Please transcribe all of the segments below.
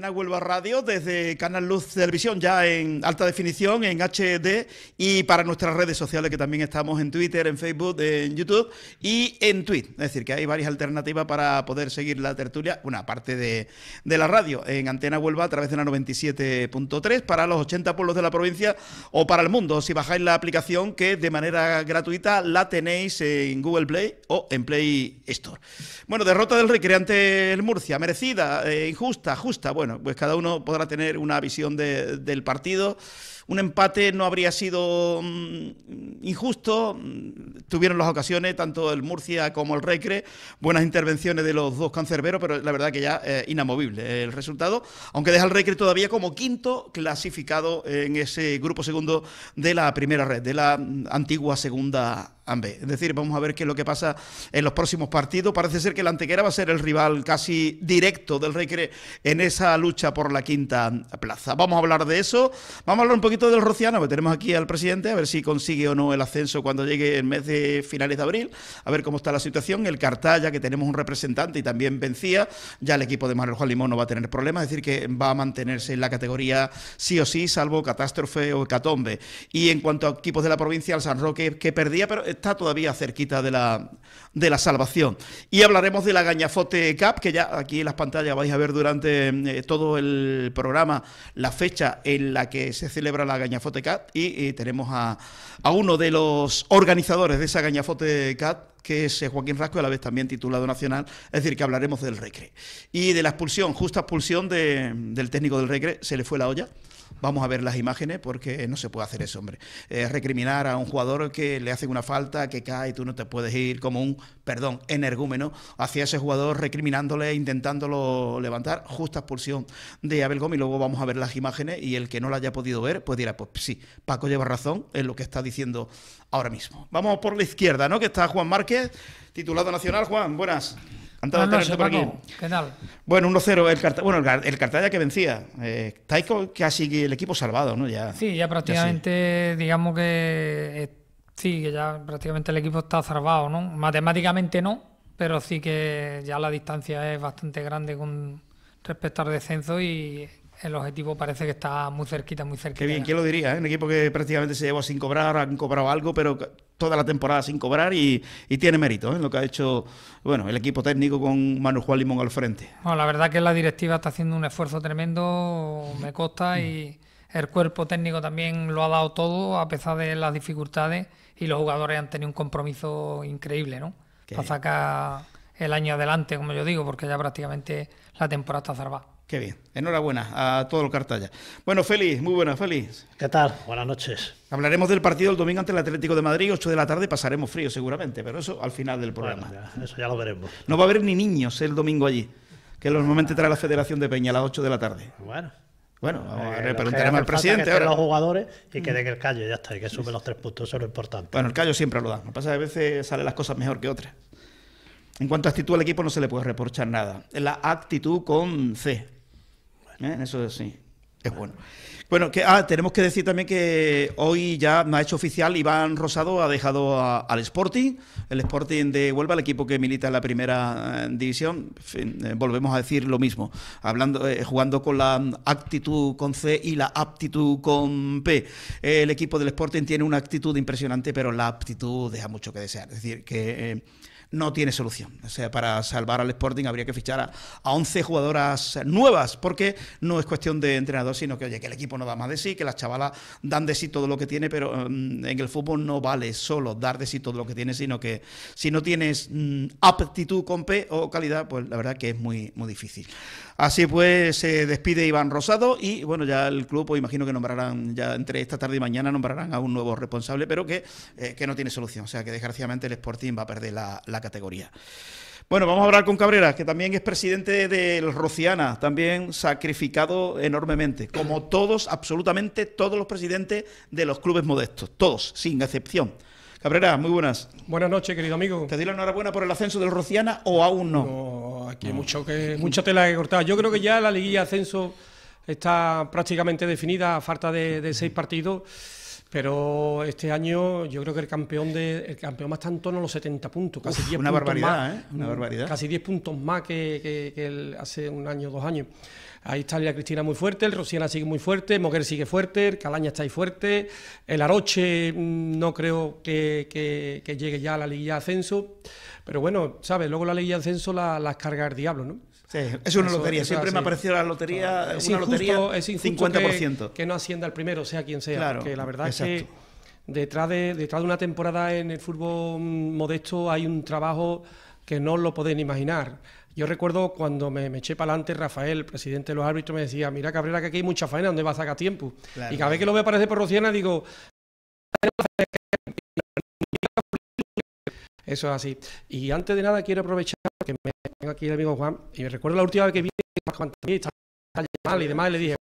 Antena Huelva Radio, desde Canal Luz Televisión, ya en alta definición, en HD, y para nuestras redes sociales, que también estamos en Twitter, en Facebook, en YouTube y en Twitch. Es decir, que hay varias alternativas para poder seguir la tertulia, una parte de, la radio, en Antena Huelva a través de la 97.3, para los 80 pueblos de la provincia o para el mundo, si bajáis la aplicación que de manera gratuita la tenéis en Google Play o en Play Store. Bueno, derrota del Recreante el Murcia, merecida, eh, injusta, justa, bueno. Bueno, pues cada uno podrá tener una visión del partido. Un empate no habría sido mm, injusto. Tuvieron las ocasiones, tanto el Murcia como el Recre, buenas intervenciones de los dos cancerberos, pero la verdad que ya es inamovible el resultado, aunque deja el Recre todavía como quinto clasificado en ese grupo segundo de la primera red, de la antigua segunda es decir, vamos a ver qué es lo que pasa en los próximos partidos. Parece ser que la Antequera va a ser el rival casi directo del Recre en esa lucha por la quinta plaza. Vamos a hablar de eso. Vamos a hablar un poquito del Rociano, que tenemos aquí al presidente, a ver si consigue o no el ascenso cuando llegue el mes de finales de abril, a ver cómo está la situación. El Cartaya, que tenemos un representante y también vencía. Ya el equipo de Manuel Juan Limón no va a tener problemas, es decir, que va a mantenerse en la categoría sí o sí, salvo catástrofe o hecatombe. Y en cuanto a equipos de la provincia, el San Roque, que perdía, pero está todavía cerquita de la, de la salvación. Y hablaremos de la Gañafote Cup, que ya aquí en las pantallas vais a ver durante mm, eh, todo el programa la fecha en la que se celebra la Gañafote Cup y, eh, tenemos a, a uno de los organizadores de esa Gañafote Cup, que es eh, Joaquín Rasco, a la vez también titulado nacional, es decir, que hablaremos del Recre. Y de la expulsión, justa expulsión de, del técnico del Recre, se le fue la olla. Vamos a ver las imágenes porque no se puede hacer eso, hombre. Eh, recriminar a un jugador que le hace una falta, que cae, tú no te puedes ir como un, perdón, energúmeno hacia ese jugador recriminándole, intentándolo levantar. Justa expulsión de Abel Gómez. Luego vamos a ver las imágenes y el que no la haya podido ver, pues dirá, pues sí, Paco lleva razón en lo que está diciendo ahora mismo. Vamos por la izquierda, ¿no? Que está Juan Márquez, titulado nacional. Juan, buenas. Ah, ¿Qué tal? Bueno, 1-0 el, cartel. bueno, el, Cartaya que vencía. Eh, estáis casi el equipo salvado, ¿no? Ya, sí, ya prácticamente, digamos que eh, sí, que ya prácticamente el equipo está salvado, ¿no? Matemáticamente no, pero sí que ya la distancia es bastante grande con respecto al descenso y el objetivo parece que está muy cerquita, muy cerquita. Qué bien, ¿quién lo diría? Eh? Un equipo que prácticamente se llevó sin cobrar, han cobrado algo, pero toda la temporada sin cobrar y, tiene mérito eh, en lo que ha hecho bueno el equipo técnico con Manuel Juan Limón al frente. Bueno, la verdad que la directiva está haciendo un esfuerzo tremendo, me consta, y el cuerpo técnico también lo ha dado todo a pesar de las dificultades y los jugadores han tenido un compromiso increíble, ¿no? Para sacar el año adelante, como yo digo, porque ya prácticamente la temporada está cerrada. Qué bien. Enhorabuena a todo el cartaya. Bueno, Félix, muy buenas, Félix. ¿Qué tal? Buenas noches. Hablaremos del partido el domingo ante el Atlético de Madrid, 8 de la tarde, pasaremos frío seguramente, pero eso al final del programa. eso ya lo veremos. No va a haber ni niños el domingo allí, que normalmente trae la Federación de Peña a las 8 de la tarde. Bueno. Bueno, eh, vamos al presidente. Que ahora. los jugadores y que mm. den el callo, ya está, y que suben los tres puntos, eso es lo importante. Bueno, el callo siempre lo da. Lo que pasa es que a veces salen las cosas mejor que otras. En cuanto a actitud al equipo no se le puede reprochar nada. La actitud con C, ¿Eh? Eso sí. Es bueno. Bueno, que, ah, tenemos que decir también que hoy ya me ha hecho oficial Iván Rosado, ha dejado al Sporting, el Sporting de Huelva, el equipo que milita en la primera eh, división. Eh, volvemos a decir lo mismo, hablando, jugando con la mm, actitud con C y la aptitud con P. el equipo del Sporting tiene una actitud impresionante, pero la aptitud deja mucho que desear. Es decir, que no tiene solución. O sea, para salvar al Sporting habría que fichar a, 11 jugadoras nuevas, porque no es cuestión de entrenador, sino que, oye, que el equipo no da más de sí, que las chavalas dan de sí todo lo que tiene, pero mm, en el fútbol no vale solo dar de sí todo lo que tiene, sino que si no tienes mm, aptitud con P o calidad, pues la verdad que es muy, muy difícil. Así pues, se despide Iván Rosado y bueno, ya el club, pues imagino que nombrarán, ya entre esta tarde y mañana nombrarán a un nuevo responsable, pero que, eh, que no tiene solución. O sea que desgraciadamente el Sporting va a perder la, la categoría. Bueno, vamos a hablar con Cabrera, que también es presidente del Rociana, también sacrificado enormemente, como todos, absolutamente todos los presidentes de los clubes modestos, todos, sin excepción. Cabrera, muy buenas. Buenas noches, querido amigo. ¿Te di la enhorabuena por el ascenso del Rociana o aún no? aquí hay mucho que, mucha tela que cortar. Yo creo que ya la liguilla ascenso está prácticamente definida a falta de seis partidos pero este año yo creo que el campeón de el campeón más tanto no los 70 puntos, casi 10 una puntos barbaridad, más, ¿eh? una mm, barbaridad. Casi 10 puntos más que, el hace un año, dos años. Ahí está la Cristina muy fuerte, el Rosiana sigue muy fuerte, Moguer sigue fuerte, el Calaña está ahí fuerte, el Aroche mm, no creo que, llegue ya a la Liga de ascenso, pero bueno, ¿sabes? Luego la Liga de ascenso la, las carga el diablo, ¿no? es una lotería. Siempre me ha parecido la lotería, es una lotería es 50%. Que, no ascienda el primero, sea quien sea. Claro, porque la verdad es que detrás de, detrás de una temporada en el fútbol modesto hay un trabajo que no lo pueden imaginar. Yo recuerdo cuando me, eché para adelante Rafael, presidente de los árbitros, me decía, mira Cabrera, que aquí hay mucha faena, ¿dónde vas a sacar tiempo? Y cada vez que lo veo aparecer por Rociana digo, eso es así. Y antes de nada quiero aprovechar que me aquí el amigo Juan, y me recuerdo la última vez que vi a mal y demás, y le dije,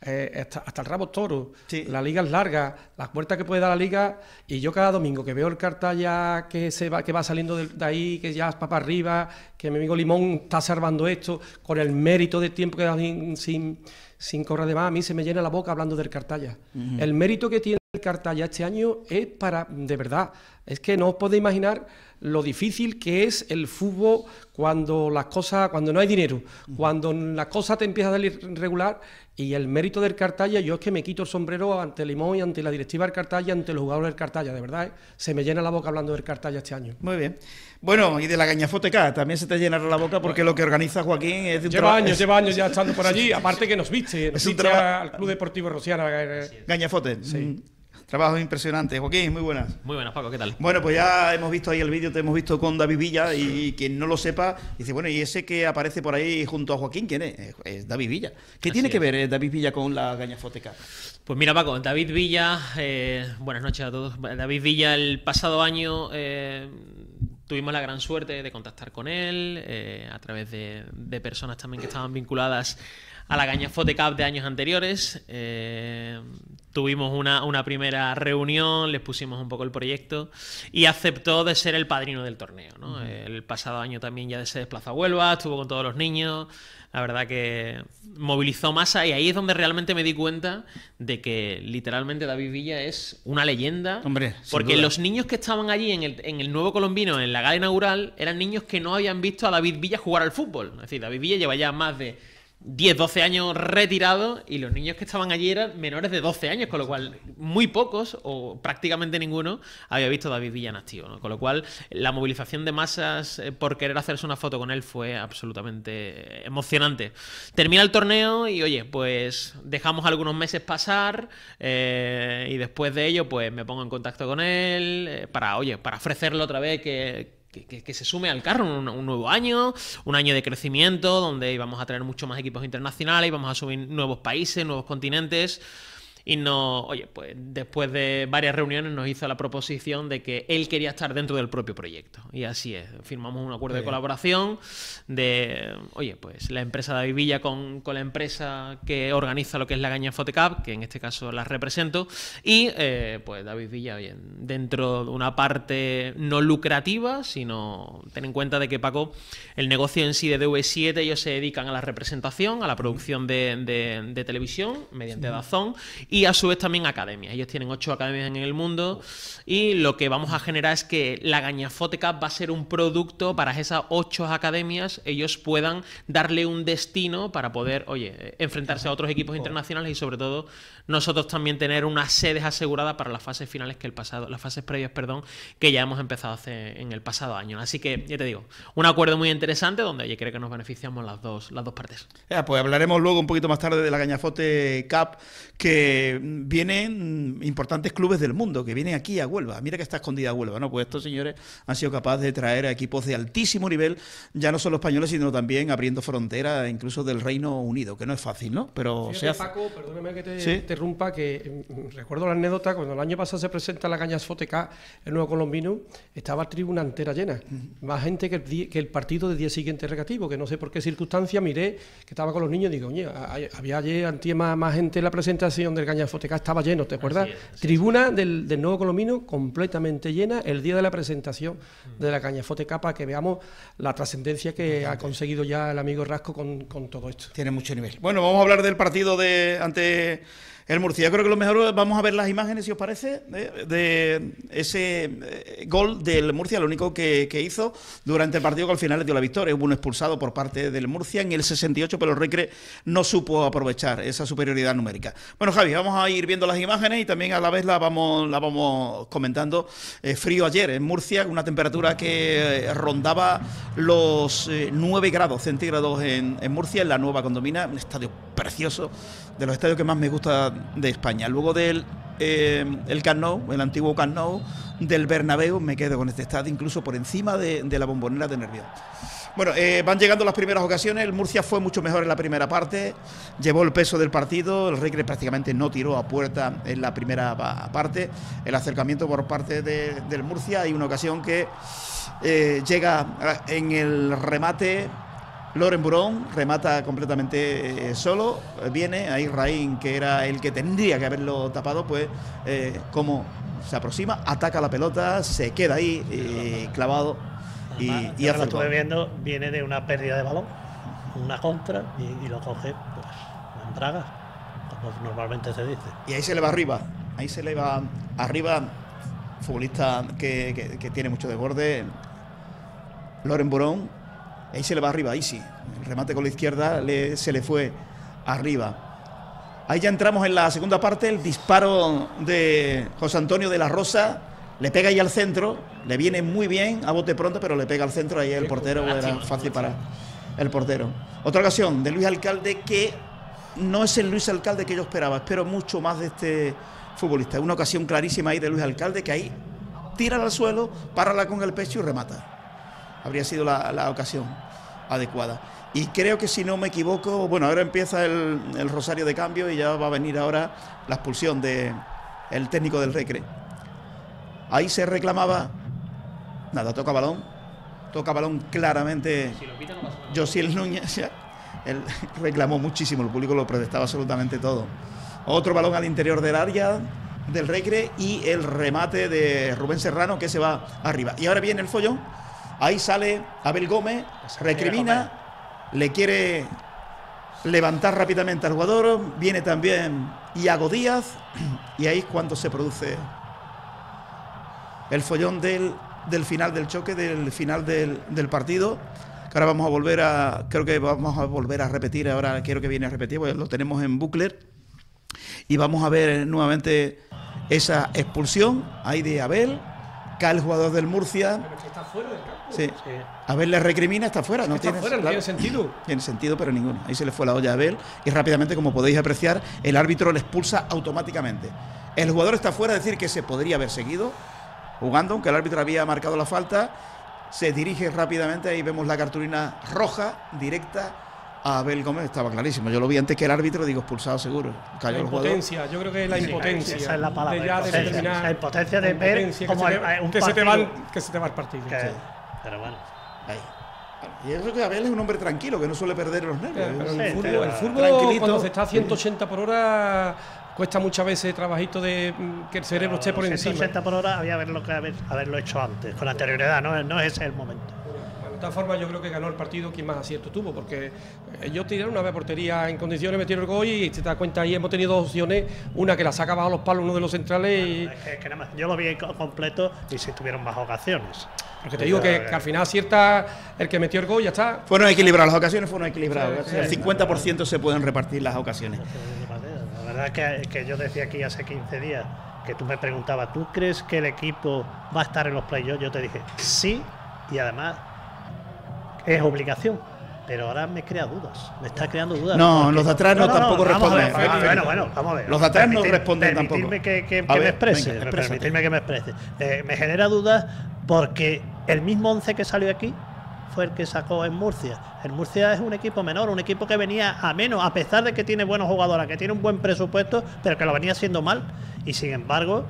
eh, hasta, el rabo toro, la liga es larga, las puertas que puede dar la liga, y yo cada domingo que veo el Cartaya que se va, que va saliendo de, ahí, que ya es para arriba, que mi amigo Limón está salvando esto, con el mérito de tiempo que da sin, sin, correr de más, a mí se me llena la boca hablando del cartalla. El mérito que tiene Cartaya este año es para, de verdad, es que no os podéis imaginar lo difícil que es el fútbol cuando las cosas, cuando no hay dinero, cuando la cosa te empieza a salir regular y el mérito del Cartaya, yo es que me quito el sombrero ante Limón y ante la directiva del Cartaya, ante los jugadores del Cartaya, de verdad, ¿eh? se me llena la boca hablando del Cartaya este año. Muy bien. Bueno, y de la Gañafoteca también se te llena la boca porque lo que organiza Joaquín es de un Lleva años, lleva años ya estando por allí, aparte que nos viste, al Club Deportivo Rociana. Gañafote. Eh, sí. Mm. Trabajo impresionante. Joaquín, muy buenas. Muy buenas, Paco, ¿qué tal? Bueno, pues ya hemos visto ahí el vídeo, te hemos visto con David Villa y quien no lo sepa, dice, bueno, y ese que aparece por ahí junto a Joaquín, ¿quién es? Es David Villa. ¿Qué tiene que ver eh, David Villa con la gañafoteca? Pues mira, Paco, David Villa, eh, buenas noches a todos. David Villa, el pasado año... Eh, tuvimos la gran suerte de contactar con él a través de, de, personas también que estaban vinculadas a la Gañafote Cup de años anteriores. Eh, tuvimos una, primera reunión, les pusimos un poco el proyecto y aceptó de ser el padrino del torneo. El pasado año también ya se desplazó a Huelva, estuvo con todos los niños. La verdad que movilizó masa y ahí es donde realmente me di cuenta de que literalmente David Villa es una leyenda. Hombre, porque los niños que estaban allí en el, en el Nuevo Colombino, en la gala inaugural, eran niños que no habían visto a David Villa jugar al fútbol. Es decir, David Villa lleva ya más de 10, 12 años retirados y los niños que estaban allí eran menores de 12 años, con lo cual muy pocos o prácticamente ninguno había visto a David Villa Con lo cual la movilización de masas eh, por querer hacerse una foto con él fue absolutamente emocionante. Termina el torneo y oye, pues dejamos algunos meses pasar eh, y después de ello pues me pongo en contacto con él eh, para, oye, para ofrecerle otra vez que que, se sume al carro un, un, nuevo año, un año de crecimiento donde vamos a traer mucho más equipos internacionales, vamos a subir nuevos países, nuevos continentes y oye, pues después de varias reuniones nos hizo la proposición de que él quería estar dentro del propio proyecto. Y así es, firmamos un acuerdo de colaboración de, oye, pues la empresa David Villa con, la empresa que organiza lo que es la Gaña Fotecap, que en este caso la represento, y eh, pues David Villa, bien, dentro de una parte no lucrativa, sino ten en cuenta de que Paco, el negocio en sí de DV7, ellos se dedican a la representación, a la producción de, televisión mediante Dazón y a su vez también academias. Ellos tienen ocho academias en el mundo y lo que vamos a generar es que la Cup va a ser un producto para esas ocho academias, ellos puedan darle un destino para poder, oye, eh, enfrentarse a otros equipos oh. internacionales y sobre todo nosotros también tener unas sedes aseguradas para las fases finales que el pasado, las fases previas, perdón, que ya hemos empezado hace, en el pasado año. Así que, ya te digo, un acuerdo muy interesante donde oye, creo que nos beneficiamos las dos, las dos partes. pues hablaremos luego un poquito más tarde de la Gañafote Cup que Mm, vienen importantes clubes del mundo que vienen aquí a Huelva. Mira que está escondida Huelva, ¿no? Pues estos señores han sido capaces de traer a equipos de altísimo nivel, ya no solo españoles, sino también abriendo fronteras incluso del Reino Unido, que no es fácil, ¿no? Pero se Paco, perdóname que te interrumpa, que mm, recuerdo la anécdota, cuando el año pasado se presenta la Cañas Foteca, el nuevo colombino, estaba tribuna entera llena, más gente que el, partido del día siguiente recativo, que no sé por qué circunstancia miré que estaba con los niños y digo, oye, había ayer, más, gente en la presentación del Caña Foteca estaba lleno, ¿te acuerdas? Tribuna del, del, Nuevo Colomino completamente llena el día de la presentación mm. de la Caña Foteca para que veamos la trascendencia que ha conseguido ya el amigo Rasco con, con todo esto. Tiene mucho nivel. Bueno, vamos a hablar del partido de ante el Murcia, yo creo que lo mejor vamos a ver las imágenes, si os parece, de, ese eh, gol del Murcia, lo único que, hizo durante el partido que al final le dio la victoria. Hubo un expulsado por parte del Murcia en el 68, pero el Recre no supo aprovechar esa superioridad numérica. Bueno, Javi, vamos a ir viendo las imágenes y también a la vez la vamos, la vamos comentando. Eh, frío ayer en Murcia, una temperatura que eh, rondaba los 9 grados centígrados en, en Murcia, en la nueva condomina, un estadio precioso de los estadios que más me gusta de España. Luego del eh, el Camp el antiguo Camp del Bernabéu, me quedo con este estadio incluso por encima de, la bombonera de Nervión. Bueno, eh, van llegando las primeras ocasiones, el Murcia fue mucho mejor en la primera parte, llevó el peso del partido, el Recre prácticamente no tiró a puerta en la primera parte, el acercamiento por parte de, del Murcia, hay una ocasión que eh, llega en el remate Loren Burón remata completamente eh, solo, viene ahí Raín, que era el que tendría que haberlo tapado, pues eh, como se aproxima, ataca la pelota, se queda ahí eh, clavado y, viendo, viene de una pérdida de balón, una contra y, lo coge pues, en dragas, como normalmente se dice. Y ahí se le va arriba, ahí se le va arriba, futbolista que, que tiene mucho de borde, Loren Burón Ahí se le va arriba, ahí sí. El remate con la izquierda se le fue arriba. Ahí ya entramos en la segunda parte. El disparo de José Antonio de la Rosa le pega ahí al centro. Le viene muy bien a bote pronto, pero le pega al centro. Ahí el portero era fácil para el portero. Otra ocasión de Luis Alcalde que no es el Luis Alcalde que yo esperaba. Espero mucho más de este futbolista. Una ocasión clarísima ahí de Luis Alcalde que ahí tira al suelo, párala con el pecho y remata habría sido la, ocasión adecuada. Y creo que si no me equivoco, bueno, ahora empieza el, rosario de cambio y ya va a venir ahora la expulsión del el técnico del Recre. Ahí se reclamaba, nada, toca balón, toca balón claramente si lo Núñez, reclamó muchísimo, el público lo protestaba absolutamente todo. Otro balón al interior del área del Recre y el remate de Rubén Serrano que se va arriba. Y ahora viene el follón Ahí sale Abel Gómez, recrimina, le quiere levantar rápidamente al jugador. Viene también Iago Díaz. Y ahí es cuando se produce el follón del, final del choque, del final del, partido. ahora vamos a volver a. Creo que vamos a volver a repetir. Ahora quiero que viene a repetir, pues lo tenemos en bucler Y vamos a ver nuevamente esa expulsión ahí de Abel. Cae el jugador del Murcia. Pero que está fuera del campo. le recrimina, está fuera. no, tiene, no tiene sentido. Tiene sentido, pero ninguno. Ahí se le fue la olla a Abel y rápidamente, como podéis apreciar, el árbitro le expulsa automáticamente. El jugador está fuera, es decir, que se podría haber seguido jugando, aunque el árbitro había marcado la falta. Se dirige rápidamente, ahí vemos la cartulina roja, directa Abel Gómez estaba clarísimo. Yo lo vi antes que el árbitro, digo, expulsado seguro. Cayó la impotencia, yo creo que es la impotencia. esa la palabra. De impotencia de ver como que, se te que se te va el partido. Pero bueno. Ahí. Y eso que Abel es un hombre tranquilo, que no suele perder los nervios. el, fútbol, el fútbol cuando se está a 180 por hora cuesta muchas veces trabajito de mm, que el cerebro esté por encima encima. 180 por hora había haberlo, haberlo hecho antes, con anterioridad, no, no es el momento. De todas formas, yo creo que ganó el partido quien más acierto tuvo, porque eh, yo tiré una vez portería en condiciones, metieron el gol y te das cuenta ahí hemos tenido dos opciones, una que la sacaba bajo los palos uno de los centrales y... Ah, es que, nada más, yo lo vi completo y si tuvieron más ocasiones. Porque te digo que, al final acierta el que metió el gol ya está. Fueron equilibradas las ocasiones, fueron equilibradas. el 50% se pueden repartir las ocasiones. La verdad es que, que yo decía aquí hace 15 días que tú me preguntabas, ¿tú crees que el equipo va a estar en los playoffs? Yo te dije, sí, y además es obligación. Pero ahora me crea dudas, me está creando dudas. No, los de atrás no, tampoco responden. bueno, bueno, vamos a ver. Los de atrás no responden tampoco. Que, que, me exprese, permitirme que me exprese. Eh, me genera dudas porque el mismo 11 que salió aquí fue el que sacó en Murcia. En Murcia es un equipo menor, un equipo que venía a menos, a pesar de que tiene buenos jugadores, que tiene un buen presupuesto, pero que lo venía haciendo mal. Y sin embargo,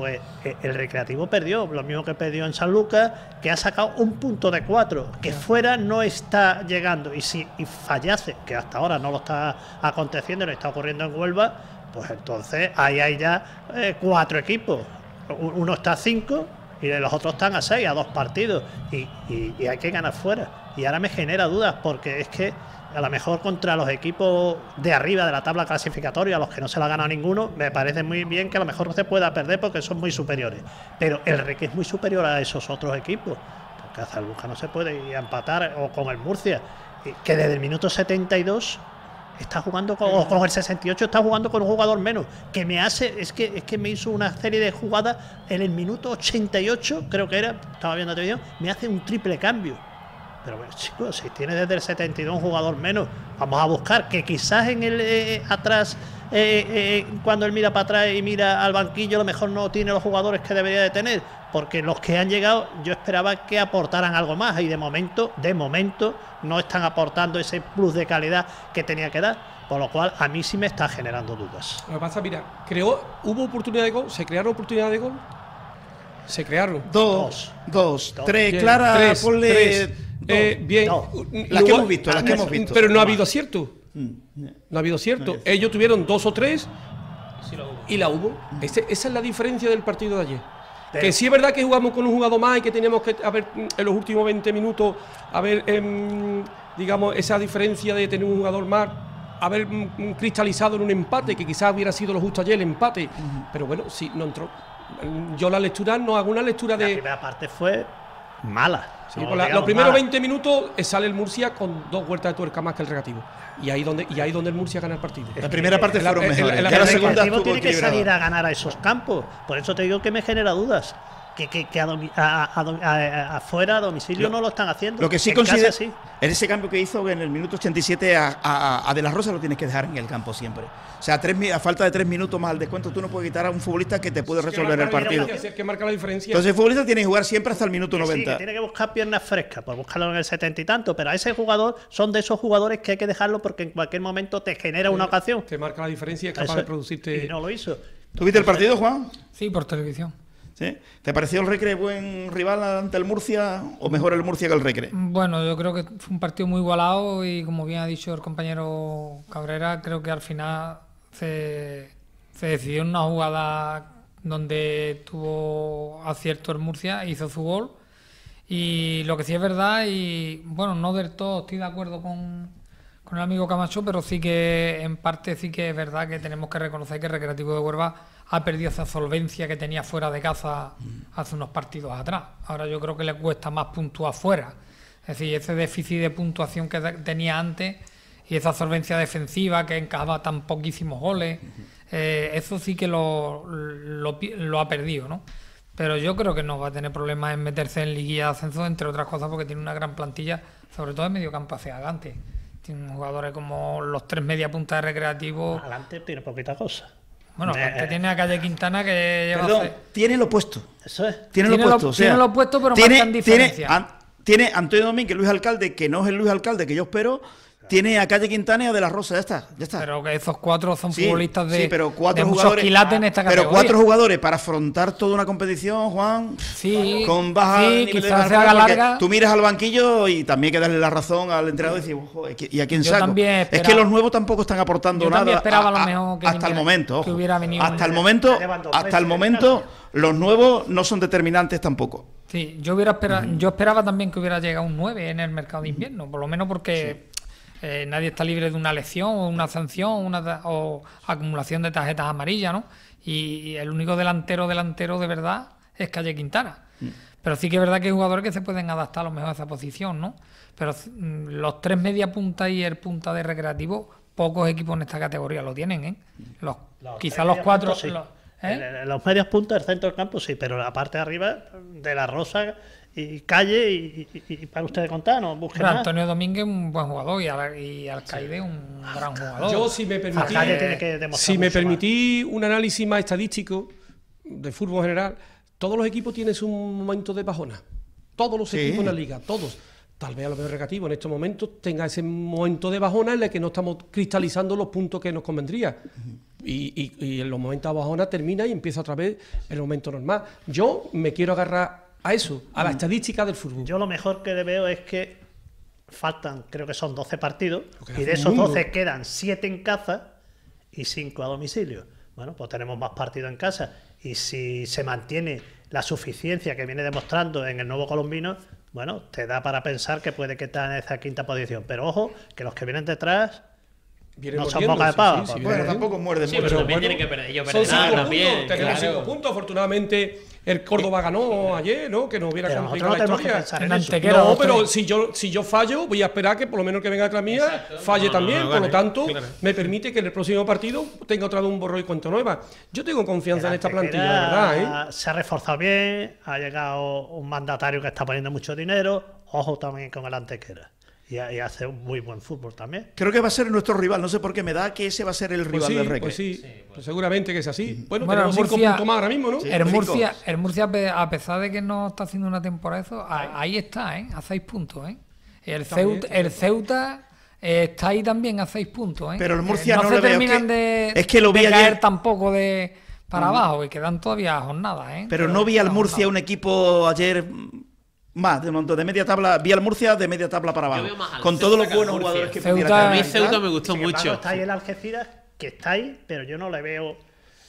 pues eh, el Recreativo perdió, lo mismo que perdió en San Lucas, que ha sacado un punto de cuatro, que fuera no está llegando. Y si y que hasta ahora no lo está aconteciendo, lo está ocurriendo en Huelva, pues entonces ahí hay ya eh, cuatro equipos. Uno está a cinco y los otros están a seis, a dos partidos. y hay que ganar fuera. Y ahora me genera dudas porque es que a lo mejor contra los equipos de arriba de la tabla clasificatoria, a los que no se la ganado ninguno, me parece muy bien que a lo mejor no se pueda perder porque son muy superiores. Pero el que es muy superior a esos otros equipos, porque a Zalbuja no se puede empatar, o con el Murcia, que desde el minuto 72 está jugando con, con el 68 está jugando con un jugador menos que me hace es que es que me hizo una serie de jugadas en el minuto 88 creo que era estaba viendo la televisión me hace un triple cambio pero bueno, chicos, si tiene desde el 72 un jugador menos, vamos a buscar que quizás en el eh, eh, atrás, eh, cuando él mira para atrás y mira al banquillo, a lo mejor no tiene los jugadores que debería de tener, porque los que han llegado yo esperaba que aportaran algo más y de momento, de momento, no están aportando ese plus de calidad que tenía que dar. Por lo cual a mí sí me está generando dudas. Lo pasa, mira, creó, hubo oportunidad de gol, se crearon oportunidades de gol. Se crearon. Dos, dos, tres, Clara, ponle bien. las que hemos visto, Pero no ha mm. habido acierto. No ha habido cierto. Ellos tuvieron dos o tres y la hubo. esa es la diferencia del partido de ayer. Que sí es verdad que jugamos con un jugador más y que teníamos que haber en los últimos 20 minutos, haber, eh, em, digamos, esa diferencia de tener un jugador más, haber mm, mm, cristalizado en un empate, que quizás hubiera sido lo justo ayer el empate. Pero bueno, sí, no entró. Yo la lectura, no hago una lectura de. La primera parte fue mala. los primeros 20 minutos eh, sale el Murcia con dos vueltas de tuerca más que el regativo. Y ahí donde y ahí donde el Murcia gana el partido. La primera parte la, fueron El, regativo tiene que salir a ganar a esos campos. Por eso te digo que me genera dudas que, a, afuera, a domicilio, no lo están haciendo. Lo que sí consigue. En ese cambio que hizo en el minuto 87 a, De La Rosa lo tienes que dejar en el campo siempre. O sea, a, falta de tres minutos más al descuento, tú no puedes quitar a un futbolista que te puede resolver el partido. marca la diferencia. Entonces, el futbolista tiene que jugar siempre hasta el minuto 90. tiene que buscar piernas frescas, por pues buscarlo en el 70 y tanto. Pero a ese jugador son de esos jugadores que hay que dejarlo porque en cualquier momento te genera una ocasión. Te marca la diferencia es capaz de producirte. Y no lo hizo. ¿Tuviste el partido, Juan? Sí, por televisión. ¿Te pareció el Recre buen rival ante el Murcia o mejor el Murcia que el Recre? Bueno, yo creo que fue un partido muy igualado y como bien ha dicho el compañero Cabrera, creo que al final se, decidió en una jugada donde tuvo acierto el Murcia, hizo su gol. Y lo que sí es verdad, y bueno, no del todo estoy de acuerdo con, con el amigo Camacho, pero sí que en parte sí que es verdad que tenemos que reconocer que el Recreativo de Huelva ha perdido esa solvencia que tenía fuera de casa hace unos partidos atrás. Ahora yo creo que le cuesta más puntuar fuera. Es decir, ese déficit de puntuación que tenía antes y esa solvencia defensiva que encajaba tan poquísimos goles, eh, eso sí que lo, lo, ha perdido, ¿no? Pero yo creo que no va a tener problemas en meterse en liguilla de ascenso, entre otras cosas porque tiene una gran plantilla, sobre todo en mediocampo hacia adelante. Tiene jugadores como los tres media punta de recreativo. Adelante tiene poquita cosa. Bueno, que eh, eh. tiene a Calle Quintana que lleva. Perdón, tiene lo opuesto. Eso es. Tiene, lo opuesto. O sea, tiene lo opuesto, pero tiene, marcan diferencia. Tiene, tiene Antonio Domínguez, Luis Alcalde, que no es el Luis Alcalde que yo espero, tiene a Calle Quintana de la Rosa, ya está, ya está. Pero que esos cuatro son futbolistas de, sí, pero cuatro jugadores, en esta categoría. Pero cuatro jugadores para afrontar toda una competición, Juan, sí, con baja sí, nivel haga larga. Tú miras al banquillo y también hay que darle la razón al entrenador y decir, ojo, ¿y a quién yo Es que los nuevos tampoco están aportando yo nada esperaba lo mejor que hasta el momento. hubiera venido hasta el momento, pues, hasta el momento los nuevos no son determinantes tampoco. Sí, yo hubiera yo esperaba también que hubiera llegado un 9 en el mercado de invierno, por lo menos porque eh, nadie está libre de una lesión o una sanción una, o acumulación de tarjetas amarillas, ¿no? Y, el único delantero, delantero de verdad es Calle Quintana. Mm. Pero sí que es verdad que hay jugadores que se pueden adaptar a lo mejor a esa posición, ¿no? Pero mm, los tres media punta y el punta de recreativo, pocos equipos en esta categoría lo tienen, ¿eh? Mm. Los, quizás los cuatro... los, medias ¿eh? Eh, Los medios puntos del centro del campo sí, pero la parte de arriba de la Rosa y calle y, para ustedes contarnos. Busquen Antonio Domínguez un buen jugador y, Alcaide un ah, gran jugador. Yo si me permití, me permití un análisis más estadístico de fútbol general, todos los equipos tienen su momento de bajona. Todos los equipos en la liga, todos. Tal vez a lo mejor negativo en estos momentos tenga ese momento de bajona en el que no estamos cristalizando los puntos que nos convendría. y, en los momentos de bajona termina y empieza otra vez el momento normal. Yo me quiero agarrar a eso, a la mm. estadística del fútbol. Yo lo mejor que veo es que faltan, creo que son 12 partidos, y de esos 12 quedan 7 en casa y 5 a domicilio. Bueno, pues tenemos más partidos en casa. Y si se mantiene la suficiencia que viene demostrando en el nuevo colombino, bueno, te da para pensar que puede que esté en esa quinta posición. Pero ojo, que los que vienen detrás no son pocas de pavo. bueno, tampoco muerden sí, Pero también tienen que perder. Puntos, tenemos puntos, afortunadamente el Córdoba ganó ayer, ¿no? Que no hubiera pero la historia. no, pero si yo, si yo fallo, voy a esperar que por lo menos que venga la mía falle también. por lo tanto, me permite que en el próximo partido tenga otra de un borro y cuento nueva. Yo tengo confianza en esta plantilla, verdad. ¿eh? Se ha reforzado bien, ha llegado un mandatario que está poniendo mucho dinero. Ojo también con el Antequera y, hace un muy buen fútbol también. Creo que va a ser nuestro rival, no sé por qué me da que ese va a ser el rival pues del Recre. Pues sí, pues seguramente que es así. Bueno, pero tenemos Murcia, puntos más ahora mismo, ¿no? el, Murcia, a pesar de que no está haciendo una temporada eso, ahí está, ¿eh? A seis puntos, ¿eh? El, Ceuta, el Ceuta eh, está ahí también a seis puntos, ¿eh? Pero el eh, Murcia no, no se terminan de, es que lo vi caer ayer. tampoco de para mm. abajo y quedan todavía jornadas, ¿eh? Pero, no vi al Murcia un equipo ayer más, de, de media tabla, vía al Murcia de media tabla para abajo. con todos los buenos jugadores que Ceuta- pudiera A mí Ceuta me gustó mucho. está ahí el Algeciras, que está ahí, pero yo no le veo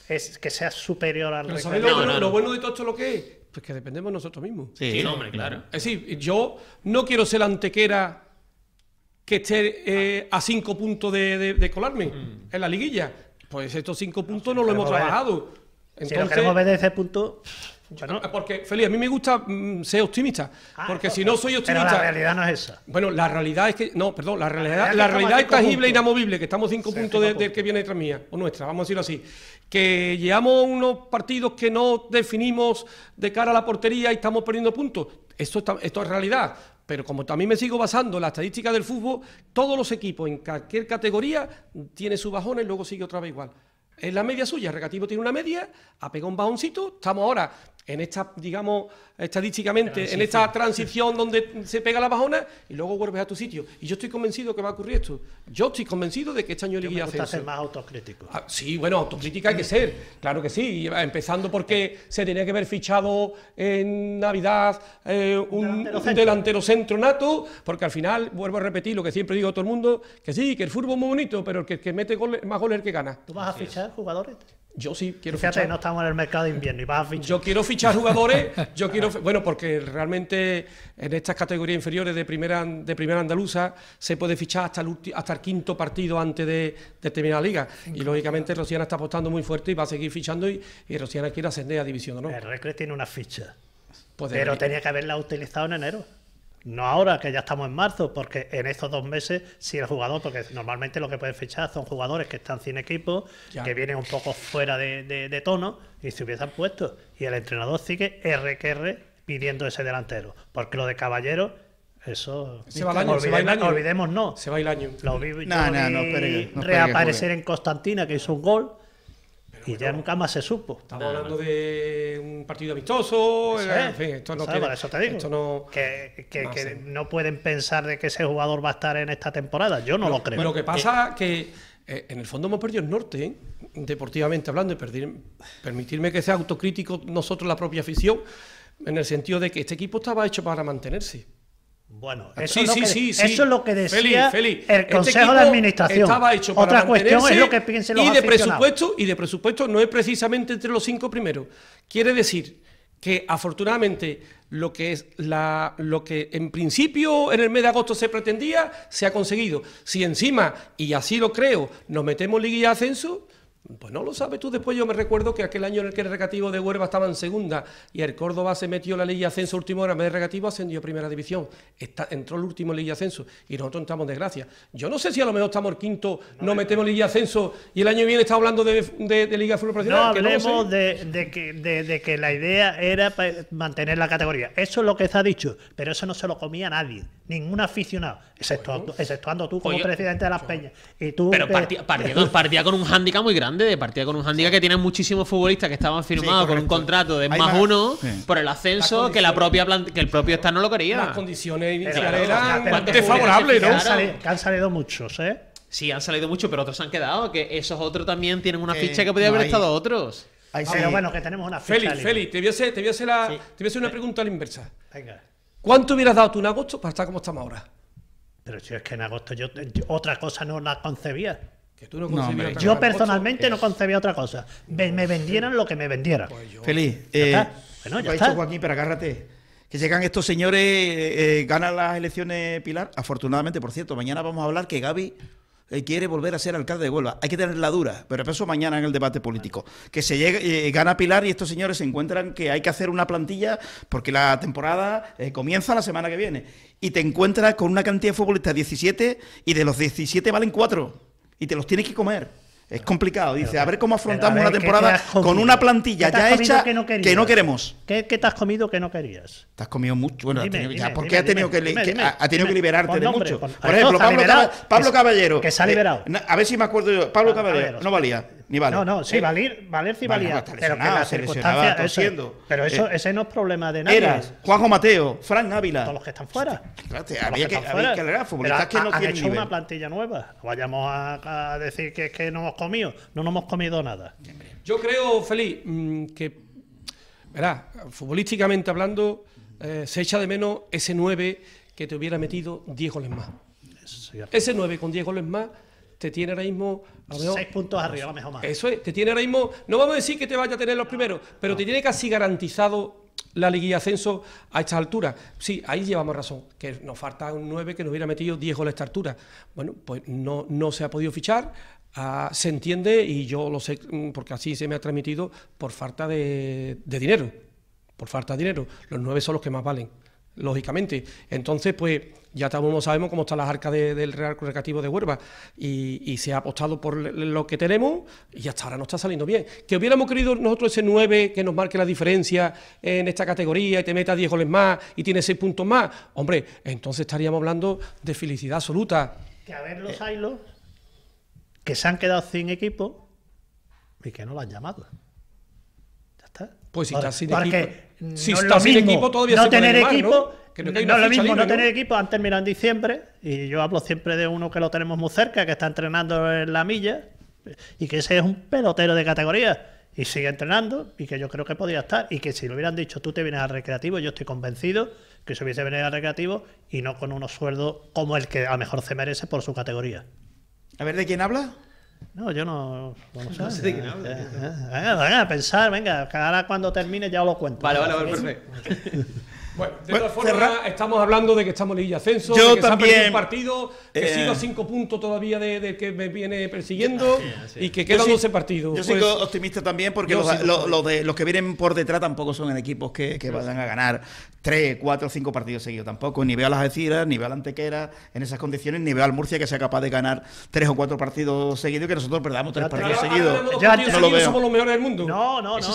es que sea superior al Real lo, no, lo bueno de todo esto lo que es? Pues que dependemos nosotros mismos. Sí, hombre, claro. Es decir, yo no quiero ser la antequera que esté eh, a cinco puntos de, de- colarme mm. en la liguilla. Pues estos cinco puntos no lo hemos trabajado. Si lo Entonces, queremos ver desde ese punto, porque, Feli, a mí me gusta mm, ser optimista. Ah, porque si no soy optimista. la realidad no es esa. Bueno, la realidad es que. No, perdón, la realidad, la realidad, es tangible e inamovible, que estamos cinco puntos de, del que viene detrás mía, o nuestra, vamos a decirlo así. Que llevamos unos partidos que no definimos de cara a la portería y estamos perdiendo puntos. Esto, es realidad. Pero como también me sigo basando en la estadística del fútbol, todos los equipos en cualquier categoría tiene su bajón y luego sigue otra vez igual es la media suya. Recativo tiene una media, ha pegado un bajoncito. Estamos ahora en esta, digamos, estadísticamente, en esta transición donde se pega la bajona y luego vuelves a tu sitio. Y yo estoy convencido que va a ocurrir esto. Yo estoy convencido de que este año el Liguilla a ser más autocrítico. Ah, sí, bueno, autocrítica hay que ser, claro que sí. Empezando porque se tenía que haber fichado en Navidad eh, un, delantero, centro. nato, porque al final, vuelvo a repetir lo que siempre digo a todo el mundo, que sí, que el fútbol es muy bonito, pero el que, que mete más goles es el que gana. ¿Tú vas a fichar jugadores? Yo sí quiero Fíjate, no estamos en el mercado de invierno y vas a fichar. Yo quiero fichar jugadores, yo quiero. Bueno, porque realmente en estas categorías inferiores de primera, de primera andaluza se puede fichar hasta el, hasta el quinto partido antes de, terminar la liga. Y lógicamente Rociana está apostando muy fuerte y va a seguir fichando y, y Rociana quiere ascender a División ¿no? El Recre tiene una ficha. Pues Pero tenía que haberla utilizado en enero. No ahora, que ya estamos en marzo, porque en estos dos meses si el jugador, porque normalmente lo que pueden fichar son jugadores que están sin equipo, que vienen un poco fuera de, tono y se hubiesen puesto. Y el entrenador sigue R que R pidiendo ese delantero. Porque lo de caballero, eso. Se va el año, olvidemos, olvidemos no. Se va el año. no, no, reaparecer en Constantina, que hizo un gol y ya nunca más se supo. Estamos hablando de un partido amistoso, no, eso te digo, que, no pueden pensar de que ese jugador va a estar en esta temporada, yo no, lo creo. Pero lo que pasa es que eh, en el fondo hemos perdido el norte, deportivamente hablando, y permitirme que sea autocrítico nosotros la propia afición, en el sentido de que este equipo estaba hecho para mantenerse. Bueno, eso, es lo que, decía el este Consejo de Administración. Otra cuestión es lo que piensen los y de presupuesto Y de presupuesto no es precisamente entre los cinco primeros. Quiere decir que afortunadamente lo que es la lo que en principio en el mes de agosto se pretendía se ha conseguido. Si encima y así lo creo, nos metemos en liguilla de ascenso, pues no lo sabes tú. Después yo me recuerdo que aquel año en el que el recativo de Huelva estaba en segunda y el Córdoba se metió la ley de ascenso último hora, en vez de recativo ascendió a primera división. entró el último ley de ascenso y nosotros estamos desgracia. Yo no sé si a lo mejor estamos quinto, no, metemos ley de ascenso y el año viene está hablando de, Liga Fútbol Profesional. No hablemos de, que, de, que la idea era mantener la categoría. Eso es lo que se ha dicho, pero eso no se lo comía nadie ningún aficionado, excepto, exceptuando tú como pues presidente de las peñas. Y tú pero partía, con, un hándicap muy grande, de partía con un hándicap que tienen muchísimos futbolistas que estaban firmados con un contrato de más, uno por el ascenso que la propia que el propio Estado no lo quería. Las condiciones iniciales eran bastante Que han, salido, muchos, ¿eh? Sí, han salido muchos, pero otros han quedado, que esos otros también tienen una ficha que podía haber estado otros. Ahí ah, bueno, que tenemos una ficha. Félix, Félix, te te voy a hacer una pregunta a la inversa. Venga. ¿Cuánto hubieras dado tú en agosto para estar como estamos ahora? Pero si es que en agosto yo, eh, otra cosa no la concebía. Que tú no no, yo personalmente no concebía otra cosa. Me, vendieran lo que me vendieran. Pues Feliz. Eh, bueno, pero agárrate. Que llegan estos señores, eh, ganan las elecciones Pilar. Afortunadamente, por cierto, mañana vamos a hablar que Gaby eh, quiere volver a ser alcalde de Huelva. Hay que la dura, pero eso mañana en el debate político. Que se llegue, eh, gana Pilar y estos señores se encuentran que hay que hacer una plantilla porque la temporada eh, comienza la semana que viene. Y te encuentras con una cantidad de futbolistas, 17, y de los 17 valen 4. Y te los tienes que comer. Es complicado, dice, a ver cómo afrontamos una temporada con una plantilla ya hecha que no, queremos. ¿Qué, ¿Qué te has comido que no querías? Te has comido mucho, bueno, tenido que, ha, tenido que liberarte de mucho. Por, ejemplo, Pablo, Caballero. Que se ha eh, liberado. a ver si me acuerdo yo. Pablo Caballero, no valía ni No, no, sí, eh, Valer, sí valía. pero que las circunstancias, eso, pero eso, eh, ese no es problema de nadie. Era Juanjo Mateo, Frank Ávila Todos los que están fuera. había, que, había que futbolistas que no hecho una plantilla nueva. Vayamos a, decir que es que no hemos comido. No nos hemos comido nada. Yo creo, Feli mm, que, verá, futbolísticamente hablando, eh, se echa de menos ese 9 que te hubiera metido 10 goles más. Ese 9 con 10 goles más te tiene ahora mismo. Seis puntos arriba, lo mejor más. Eso es, te tiene ahora mismo. No vamos a decir que te vaya a tener los primeros, pero te tiene casi garantizado la liguilla ascenso a esta altura Sí, ahí llevamos razón, que nos falta un 9 que nos hubiera metido diez goles a esta altura. Bueno, pues no, no se ha podido fichar, ah, se entiende y yo lo sé mm, porque así se me ha transmitido por falta de, de dinero, por falta de dinero. Los nueve son los que más valen lógicamente. Entonces, pues ya no sabemos cómo están las arcas del Real Recreativo de Huerva y, se ha apostado por lo que tenemos y hasta ahora no está saliendo bien. Que hubiéramos querido nosotros ese 9 que nos marque la diferencia en esta categoría y te meta 10 goles más y tiene 6 puntos más, hombre, entonces estaríamos hablando de felicidad absoluta. Que a ver los ailos que se han quedado sin equipo y que no lo han llamado. Ya está. Pues si está sin equipo... Mm, si no equipo, todavía no tener equipo. ¿no? no lo mismo no tener equipo, han terminado en diciembre y yo hablo siempre de uno que lo tenemos muy cerca, que está entrenando en la milla y que ese es un pelotero de categoría y sigue entrenando y que yo creo que podría estar y que si lo hubieran dicho tú te vienes al recreativo, yo estoy convencido que se hubiese venido al recreativo y no con unos sueldos como el que a lo mejor se merece por su categoría. A ver, ¿de quién habla? No, yo no. Vamos no eh, eh, eh, a pensar. sé Venga, venga, pensar, venga, ahora cuando termine ya lo cuento. Vale, vale, vale, perfecto. Bueno, de todas formas, estamos hablando de que estamos en el ascenso, yo de que también, se ha un partido, que sigo a cinco puntos todavía de, que me viene persiguiendo y que quedan 12 partidos. Yo sigo optimista también porque los, de, los que vienen por detrás tampoco son en equipos que, vayan a ganar 3, 4, cinco partidos seguidos tampoco. Ni veo a las Aciras, ni veo a la Antequera en esas condiciones, ni veo al Murcia que sea capaz de ganar tres o cuatro partidos seguidos y que nosotros perdamos tres partidos seguidos. Ya, no lo veo. somos los mejores del mundo. No, no, no.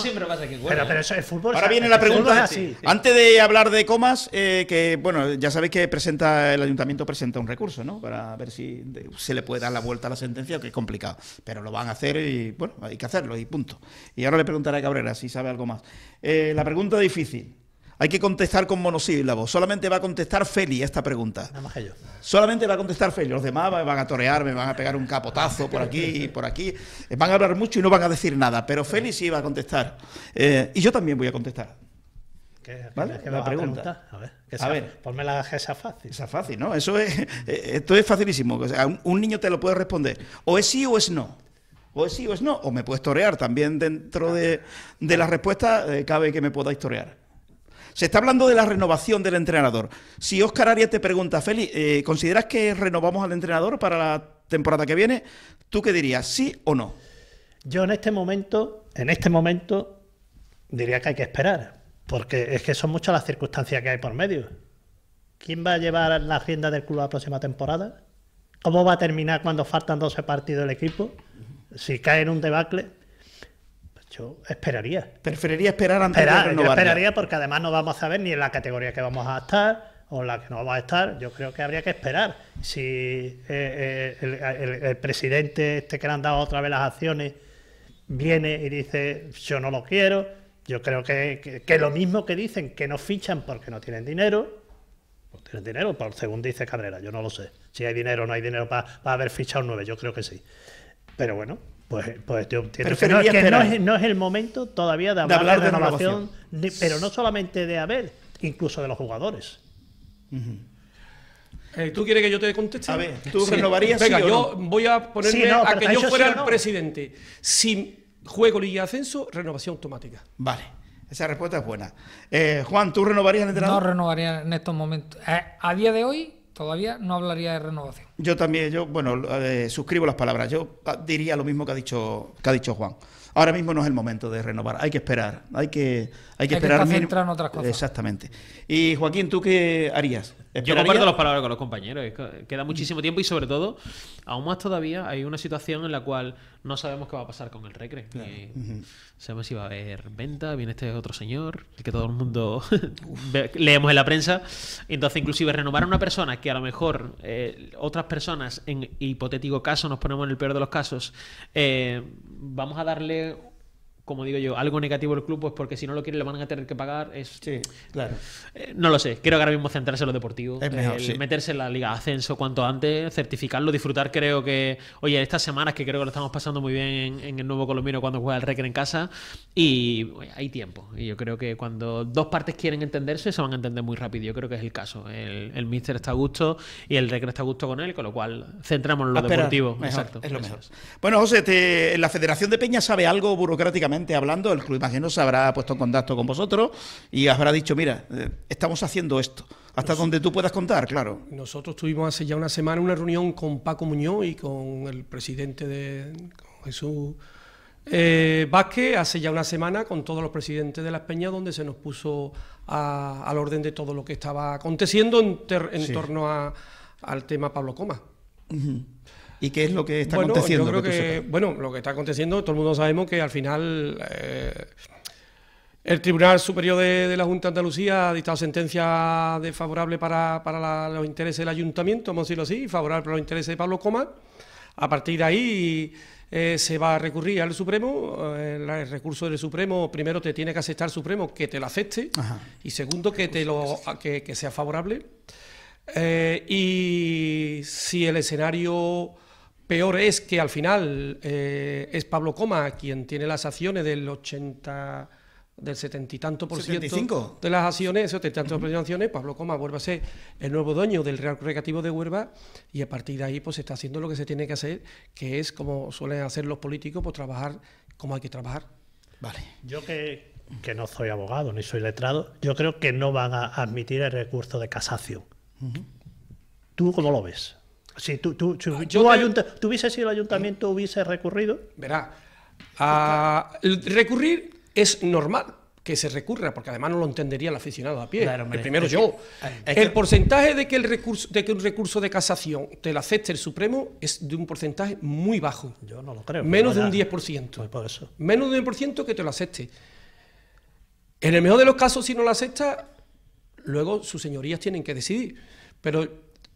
pero, pero, eso es fútbol. Ahora viene la pregunta. Antes de hablar de comas eh, que, bueno, ya sabéis que presenta el ayuntamiento presenta un recurso, ¿no? Para ver si se le puede dar la vuelta a la sentencia, que es complicado. Pero lo van a hacer y, bueno, hay que hacerlo y punto. Y ahora le preguntaré a Cabrera si sabe algo más. Eh, la pregunta difícil. Hay que contestar con monosílabos. Solamente va a contestar Feli esta pregunta. Solamente va a contestar Feli. Los demás van a torear, me van a pegar un capotazo por aquí y por aquí. Eh, van a hablar mucho y no van a decir nada. Pero Feli sí va a contestar. y yo también voy a contestar. ¿Qué, ¿Vale? me la pregunta. A, ver, que Ponme la esa fácil. Esa fácil, ¿no? Eso es, eh, esto es facilísimo. un, niño te lo puede responder. O es sí o es no. O es sí o es no. O me puedes torear. También dentro de, de la respuesta eh, cabe que me pueda torear. Se está hablando de la renovación del entrenador. Si Oscar Arias te pregunta, Feli, eh, ¿consideras que renovamos al entrenador para la temporada que viene? ¿Tú qué dirías, sí o no? Yo en este momento, en este momento, diría que hay que esperar. Porque es que son muchas las circunstancias que hay por medio. ¿Quién va a llevar la agenda del club la próxima temporada? ¿Cómo va a terminar cuando faltan 12 partidos el equipo? Si cae en un debacle, pues yo esperaría. Preferiría esperar antes de renovar. esperaría porque además no vamos a saber ni en la categoría que vamos a estar o en la que no vamos a estar. Yo creo que habría que esperar. Si eh, eh, el, el, presidente este que le han dado otra vez las acciones viene y dice yo no lo quiero yo creo que, lo mismo que dicen que no fichan porque no tienen dinero, pues tienen dinero, por, según dice Cabrera, yo no lo sé. Si hay dinero o no hay dinero para haber fichado nueve, yo creo que sí. Pero bueno, pues, pues yo que, no, que no, es, el momento todavía de hablar de, renovación, pero no solamente de Abel, incluso de los jugadores. Eh, ¿Tú quieres que yo te conteste? A ver, ¿tú renovarías? Venga, o yo voy a ponerme a que yo fuera el presidente. Si Juego, Liga Ascenso, renovación automática. Vale, esa respuesta es buena. Eh, Juan, ¿tú renovarías el entrenador? No renovaría en estos momentos. Eh, a día de hoy todavía no hablaría de renovación. Yo también, yo, bueno, eh, suscribo las palabras. Yo ah, diría lo mismo que ha dicho, que ha dicho Juan. Ahora mismo no es el momento de renovar, hay que esperar, hay que, hay que esperar. en otras cosas. Exactamente. Y Joaquín, ¿tú qué harías? Yo comparto las palabras con los compañeros, queda muchísimo tiempo y sobre todo, aún más todavía, hay una situación en la cual no sabemos qué va a pasar con el Recre. Sabemos si va a haber venta, viene este otro señor, que todo el mundo leemos en la prensa. Entonces, inclusive renovar a una persona que a lo mejor eh, otras personas, en hipotético caso, nos ponemos en el peor de los casos, eh, vamos a darle como digo yo, algo negativo del club, pues porque si no lo quiere lo van a tener que pagar. Es... Eh, no lo sé. Creo que ahora mismo centrarse en lo deportivo. Meterse en la Liga de Ascenso cuanto antes, certificarlo, disfrutar. Creo que, oye, estas semanas que creo que lo estamos pasando muy bien en, el nuevo colombiano cuando juega el Recre en casa. Y hay tiempo. Y yo creo que cuando dos partes quieren entenderse, se van a entender muy rápido. Yo creo que es el caso. El, el Mister está a gusto y el Recre está a gusto con él, con lo cual centramos en lo deportivo. Exacto. Bueno, José, ¿la Federación de Peña sabe algo burocráticamente? hablando, el club imagino se habrá puesto en contacto con vosotros y habrá dicho, mira, eh, estamos haciendo esto. Hasta donde tú puedas contar, claro. Nosotros tuvimos hace ya una semana una reunión con Paco Muñoz y con el presidente de Jesús eh, Vázquez, hace ya una semana con todos los presidentes de las peñas, donde se nos puso al orden de todo lo que estaba aconteciendo en, torno al tema Pablo Coma. ¿Y qué es lo que está bueno, aconteciendo? Yo creo que, bueno, lo que está aconteciendo, todo el mundo sabemos que al final eh, el Tribunal Superior de, la Junta de Andalucía ha dictado sentencia desfavorable para, para los intereses del ayuntamiento, vamos a decirlo así, favorable para los intereses de Pablo Coma. A partir de ahí eh, se va a recurrir al Supremo, eh, el recurso del Supremo, primero te tiene que aceptar Supremo que te lo acepte y segundo que, te lo, que, sea favorable. y si el escenario Peor es que al final eh, es Pablo Coma quien tiene las acciones del 80 del 70 y tanto por 75. de las acciones, Pablo Coma vuelve a ser el nuevo dueño del Real Recreativo de Huelva y a partir de ahí pues se está haciendo lo que se tiene que hacer, que es como suelen hacer los políticos, pues trabajar como hay que trabajar. Vale. Yo que, que no soy abogado ni soy letrado, yo creo que no van a admitir el recurso de casación. ¿Tú cómo lo ves? Si tú, tú, si, sido el ayuntamiento, hubiese recurrido. Verá, ah, recurrir es normal que se recurra, porque además no lo entendería el aficionado a pie. el primero yo. Ah, el porcentaje de que, el recurso, de que un recurso de casación te lo acepte el Supremo es de un porcentaje muy bajo. Yo no lo creo. Menos de un 10%. Pues por eso. Menos de un 10% que te lo acepte. En el mejor de los casos, si no lo acepta, luego sus señorías tienen que decidir. Pero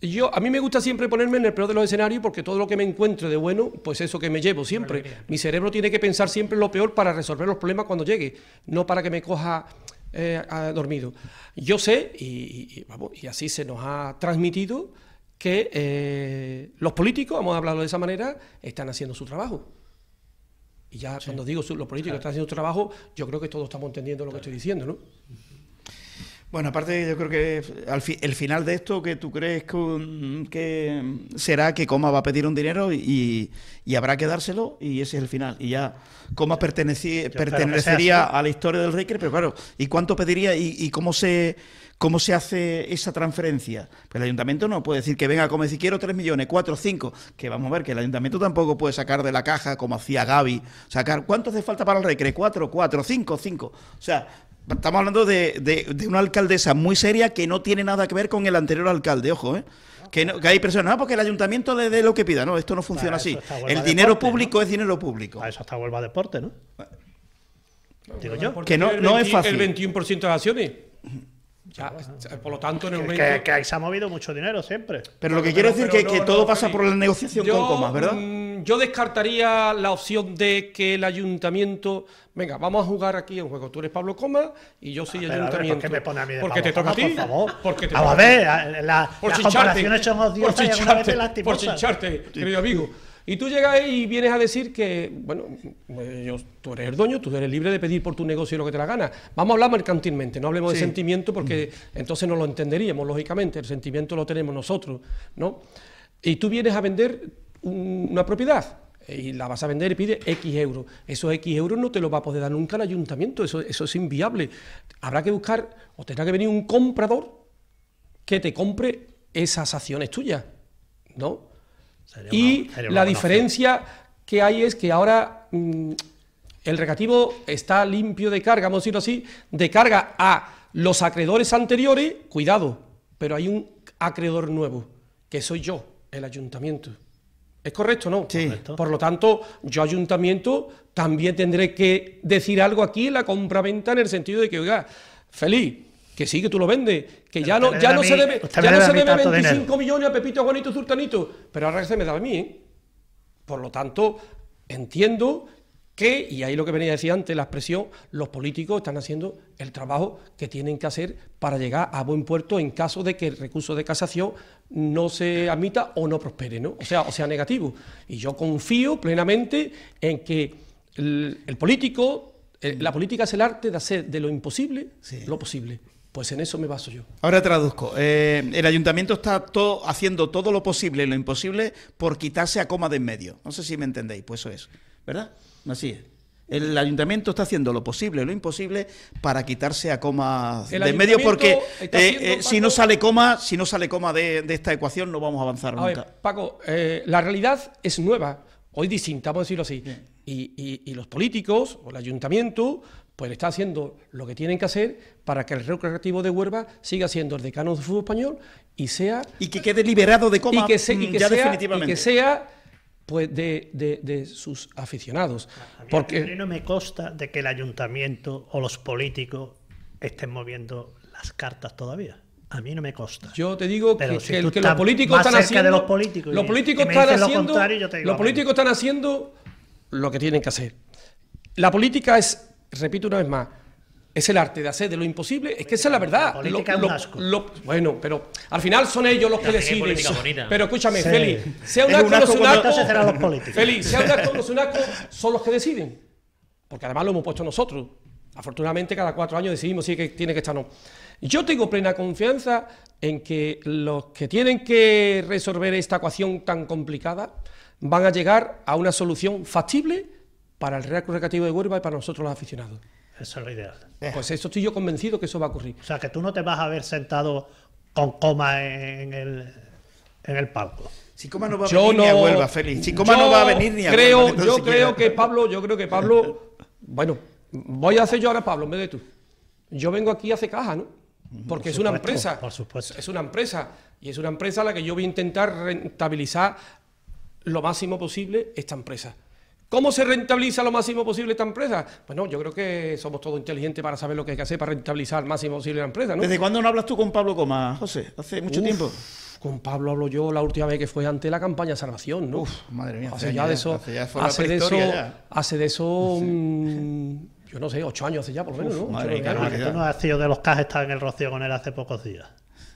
yo, a mí me gusta siempre ponerme en el peor de los escenarios porque todo lo que me encuentre de bueno, pues eso que me llevo siempre. Mi cerebro tiene que pensar siempre en lo peor para resolver los problemas cuando llegue, no para que me coja eh, dormido. Yo sé, y, vamos, y así se nos ha transmitido, que eh, los políticos, vamos a hablarlo de esa manera, están haciendo su trabajo. Y ya cuando digo los políticos están haciendo su trabajo, yo creo que todos estamos entendiendo lo que estoy diciendo, ¿no? Bueno, aparte yo creo que el final de esto que tú crees que, que, será que Coma va a pedir un dinero y, habrá que dárselo y ese es el final. Y ya Coma pertenecería a la historia del Recre, pero claro, ¿y cuánto pediría y, cómo se ¿Cómo se hace esa transferencia? Pues el ayuntamiento no puede decir que venga como si quiero 3 millones, 4, 5, que vamos a ver que el ayuntamiento tampoco puede sacar de la caja como hacía Gaby, sacar ¿cuánto hace falta para el recre? 4, 4, 5, 5. O sea, Estamos hablando de, una alcaldesa muy seria que no tiene nada que ver con el anterior alcalde, ojo, ¿eh? Que, hay personas, no, ah, porque el ayuntamiento le dé lo que pida, no, esto no funciona así. El dinero público es dinero público. Ah, eso está vuelva Deporte, ¿no? Digo yo. Que no, no es fácil. El 21% de acciones por lo tanto, en el Que, que ahí se ha movido mucho dinero siempre. Pero lo que quiero decir es que, todo pasa por la negociación con Comas, ¿verdad? Mm, yo descartaría la opción de que el ayuntamiento... Venga, vamos a jugar aquí un juego. Tú eres Pablo Comas y yo soy ah, el ayuntamiento. ¿por qué me pone a Porque te toca a ti. Por favor. Porque te a ver, las comparaciones son odiosas Por chincharte, querido amigo. Y tú llegas y vienes a decir que, bueno, yo, tú eres el dueño, tú eres libre de pedir por tu negocio lo que te la gana. Vamos a hablar mercantilmente, no hablemos de sentimiento porque mm. entonces no lo entenderíamos, lógicamente. El sentimiento lo tenemos nosotros, ¿no? Y tú vienes a vender una propiedad eh, y la vas a vender y pide X euros. Esos X euros no te los va a poder dar nunca el ayuntamiento, eso, eso es inviable. Habrá que buscar o tendrá que venir un comprador que te compre esas acciones tuyas, ¿no? y la diferencia que hay es que ahora mm, el recativo está limpio de carga, vamos a decirlo así, de carga a los acreedores anteriores, cuidado, pero hay un acreedor nuevo, que soy yo, el ayuntamiento. ¿Es correcto o no? Sí. Por lo tanto, yo ayuntamiento también tendré que decir algo aquí en la compra-venta en el sentido de que, oiga, feliz, que sí, que tú lo vendes, que ya no, ya no, se debe, ya no se debe 25 millones a Pepito, Juanito, Zurtanito, pero ahora se me da a mí, ¿eh? Por lo tanto, entiendo que, y ahí lo que venía a decir antes, la expresión, los políticos están haciendo el trabajo que tienen que hacer para llegar a buen puerto en caso de que el recurso de casación no se admita o no prospere, ¿no? O sea, o sea negativo. Y yo confío plenamente en que el, político, eh, la política es el arte de hacer de lo imposible lo posible. Pues en eso me baso yo. Ahora traduzco. Eh, el ayuntamiento está todo, haciendo todo lo posible y lo imposible por quitarse a coma de en medio. No sé si me entendéis, pues eso es. ¿Verdad? Así El ayuntamiento está haciendo lo posible, lo imposible para quitarse a coma de medio porque eh, eh, si no sale coma, si no sale coma de, esta ecuación no vamos a avanzar nunca. Paco, la realidad es nueva, hoy distinta, vamos decirlo así. Y, y, los políticos o el ayuntamiento pues está haciendo lo que tienen que hacer para que el recreativo de Huerva siga siendo el decano del fútbol español y sea... Y que quede liberado de coma y que mm, sea, definitivamente. Y que sea pues de, sus aficionados. A porque no me consta de que el ayuntamiento o los políticos estén moviendo las cartas todavía. A mí no me consta. Yo te digo que, los políticos están haciendo. los políticos, están haciendo. los políticos están haciendo lo que tienen que hacer. La política es repito una vez más, es el arte de hacer de lo imposible, es que esa es la verdad. bueno, pero al final son ellos los que deciden. Pero escúchame, Feli, sea un, acto no sea un sea un son los que deciden. Porque además lo hemos puesto nosotros. Afortunadamente cada cuatro años decidimos si que tiene que estar no. Yo tengo plena confianza en que los que tienen que resolver esta ecuación tan complicada van a llegar a una solución factible para el Real Club Recreativo de Huelva y para nosotros los aficionados. Eso es lo ideal. Eh. Pues eh. eso estoy yo convencido que eso va a ocurrir. O sea, que tú no te vas a ver sentado con coma en el, palco. Si coma no va a venir ni a Huelva, Félix. Si coma no va a venir ni a creo, Huelva, Yo creo que Pablo, yo creo que Pablo, bueno, voy a hacer yo ahora Pablo en vez de tú. Yo vengo aquí a hacer caja, ¿no? Porque es una empresa. Por supuesto. Es una empresa. Y es una empresa a la que yo voy a intentar rentabilizar lo máximo posible esta empresa. ¿Cómo se rentabiliza lo máximo posible esta empresa? Bueno, pues yo creo que somos todos inteligentes para saber lo que hay que hacer para rentabilizar lo máximo posible la empresa, ¿no? ¿Desde cuándo no hablas tú con Pablo Coma, José? ¿Hace mucho tiempo? Con Pablo hablo yo la última vez que fue ante la campaña Salvación, ¿no? madre mía. Hace, ya, de eso. Hace, de eso hace de eso. yo no sé, ocho años hace ya, por lo menos, ¿no? Madre mía, que no, sido de los que has en el Rocío con él hace pocos días.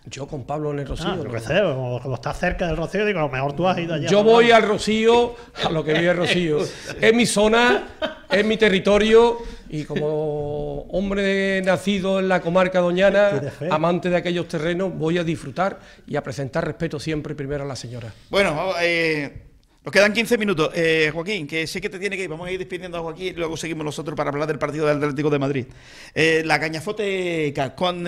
Yo con Pablo en el ah, Rocío. como, estás cerca del Rocío, digo, lo mejor tú has ido allá. Yo voy al Rocío, a lo que vive el Rocío. Es mi zona, es mi territorio, y como hombre nacido en la comarca doñana, amante de aquellos terrenos, voy a disfrutar y a presentar respeto siempre primero a la señora. Bueno, eh, Nos quedan 15 minutos. Eh, Joaquín, que sé que te tiene que ir. Vamos a ir despidiendo a Joaquín y luego seguimos nosotros para hablar del partido del Atlético de Madrid. Eh, la Cañafote con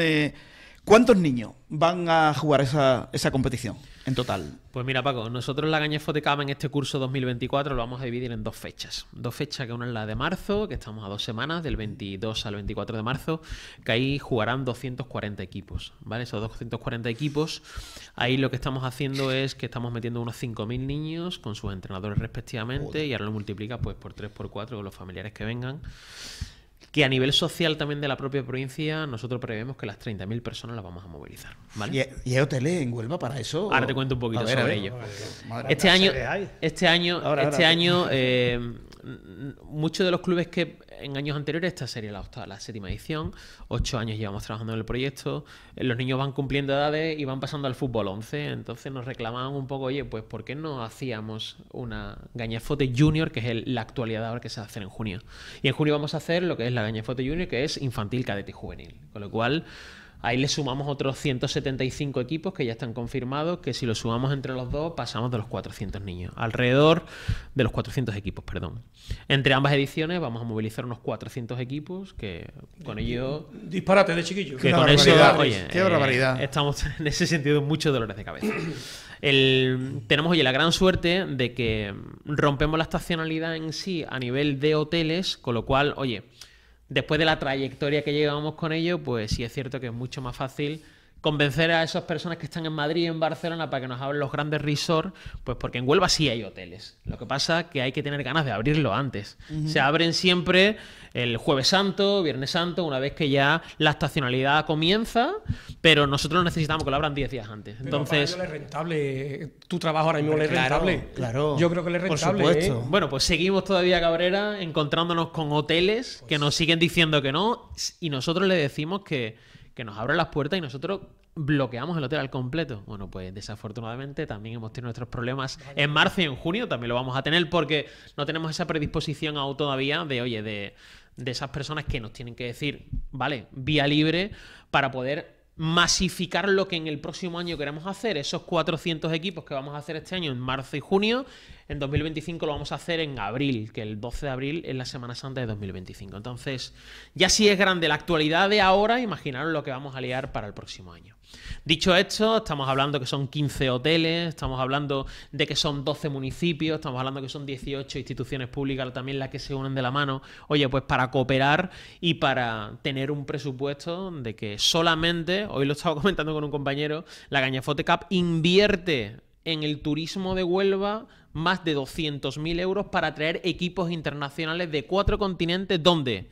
¿Cuántos niños van a jugar esa, esa competición en total? Pues mira, Paco, nosotros la Gañefo de en este curso 2024 lo vamos a dividir en dos fechas. Dos fechas, que una es la de marzo, que estamos a dos semanas, del 22 al 24 de marzo, que ahí jugarán 240 equipos, ¿vale? Esos 240 equipos, ahí lo que estamos haciendo es que estamos metiendo unos 5.000 niños con sus entrenadores respectivamente y ahora lo multiplica pues por 3, por 4 con los familiares que vengan que a nivel social también de la propia provincia, nosotros prevemos que las 30.000 personas las vamos a movilizar. ¿vale? ¿Y, hay hoteles en Huelva para eso? Ahora te cuento un poquito sobre ello. Este, este año, este año, este eh, año muchos de los clubes que en años anteriores, esta sería la, octava, la séptima edición, ocho años llevamos trabajando en el proyecto, eh, los niños van cumpliendo edades y van pasando al fútbol 11, entonces nos reclamaban un poco, oye, pues ¿por qué no hacíamos una gañafote junior, que es la actualidad ahora que se hace en junio? Y en junio vamos a hacer lo que es la gañafote junior, que es infantil, cadete y juvenil, con lo cual... Ahí le sumamos otros 175 equipos que ya están confirmados, que si lo sumamos entre los dos pasamos de los 400 niños, alrededor de los 400 equipos, perdón. Entre ambas ediciones vamos a movilizar unos 400 equipos que con ello... Disparate de chiquillos. Que con eso, oye, Qué eh, barbaridad. estamos en ese sentido muchos dolores de cabeza. tenemos, oye, la gran suerte de que rompemos la estacionalidad en sí a nivel de hoteles, con lo cual, oye, después de la trayectoria que llevábamos con ello, pues sí es cierto que es mucho más fácil convencer a esas personas que están en Madrid y en Barcelona para que nos abran los grandes resorts, pues porque en Huelva sí hay hoteles. Lo que pasa es que hay que tener ganas de abrirlo antes. Se abren siempre el jueves santo, viernes santo, una vez que ya la estacionalidad comienza, pero nosotros necesitamos que lo abran 10 días antes. Entonces, es rentable. Tu trabajo ahora mismo es rentable. Claro. Yo creo que es rentable. ¿eh? Bueno, pues seguimos todavía, Cabrera, encontrándonos con hoteles que pues nos siguen diciendo que no y nosotros le decimos que que nos abre las puertas y nosotros bloqueamos el hotel al completo. Bueno, pues desafortunadamente también hemos tenido nuestros problemas en marzo y en junio, también lo vamos a tener porque no tenemos esa predisposición aún todavía de, oye, de, de esas personas que nos tienen que decir, vale, vía libre para poder masificar lo que en el próximo año queremos hacer. Esos 400 equipos que vamos a hacer este año en marzo y junio, en 2025 lo vamos a hacer en abril, que el 12 de abril es la Semana Santa de 2025. Entonces, ya si es grande la actualidad de ahora, imaginaros lo que vamos a liar para el próximo año. Dicho esto, estamos hablando que son 15 hoteles, estamos hablando de que son 12 municipios, estamos hablando que son 18 instituciones públicas también las que se unen de la mano. Oye, pues para cooperar y para tener un presupuesto de que solamente hoy lo estaba comentando con un compañero, la Gañafote Cup invierte en el turismo de Huelva más de 200.000 euros para traer equipos internacionales de cuatro continentes, ¿dónde?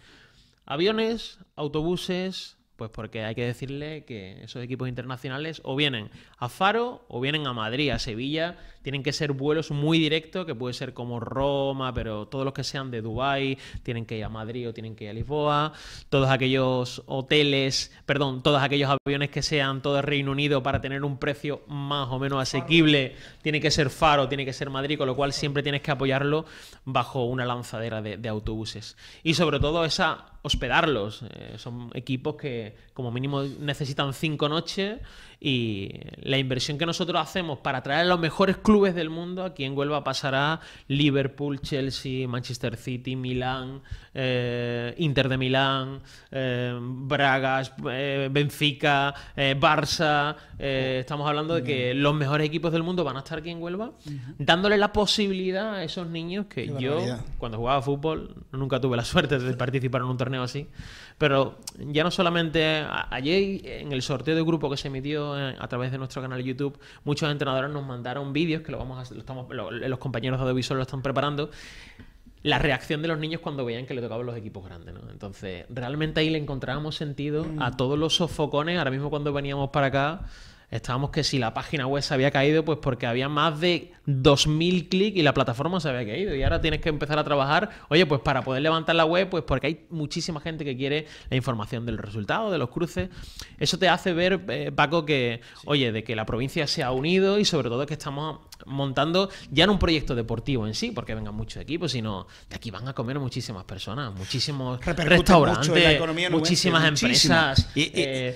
aviones, autobuses, pues porque hay que decirle que esos equipos internacionales o vienen a Faro o vienen a Madrid, a Sevilla, tienen que ser vuelos muy directos, que puede ser como Roma, pero todos los que sean de Dubái, tienen que ir a Madrid o tienen que ir a Lisboa, todos aquellos hoteles, perdón, todos aquellos aviones que sean todo el Reino Unido para tener un precio más o menos asequible, tiene que ser Faro, tiene que ser Madrid, con lo cual siempre tienes que apoyarlo bajo una lanzadera de, autobuses. Y sobre todo esa hospedarlos, eh, son equipos que como mínimo necesitan cinco noches y la inversión que nosotros hacemos para traer a los mejores clubes del mundo, aquí en Huelva pasará Liverpool, Chelsea, Manchester City, Milán, eh, Inter de Milán, eh, Bragas, eh, Benfica, Barça. estamos hablando de que mm. los mejores equipos del mundo van a estar aquí en Huelva, dándole la posibilidad a esos niños que yo, cuando jugaba fútbol, nunca tuve la suerte de participar en un torneo así. Pero ya no solamente ayer en el sorteo de grupo que se emitió eh, a través de nuestro canal YouTube, muchos entrenadores nos mandaron vídeos que lo vamos a, los compañeros de audiovisual lo están preparando la reacción de los niños cuando veían que le tocaban los equipos grandes, Entonces, realmente ahí le encontrábamos sentido a mm. todos los sofocones. Ahora mismo cuando veníamos para acá, estábamos que si la página web se había caído, pues porque había más de 2.000 clics y la plataforma se había caído. Y ahora tienes que empezar a trabajar, oye, pues para poder levantar la web, pues porque hay muchísima gente que quiere la información del resultado, de los cruces. Eso te hace ver, eh, Paco, que, oye, de que la provincia se ha unido y sobre todo que estamos montando ya en un proyecto deportivo en sí, porque vengan muchos equipos, sino de aquí van a comer muchísimas personas, muchísimos restaurantes, economía muchísimas empresas. Eh,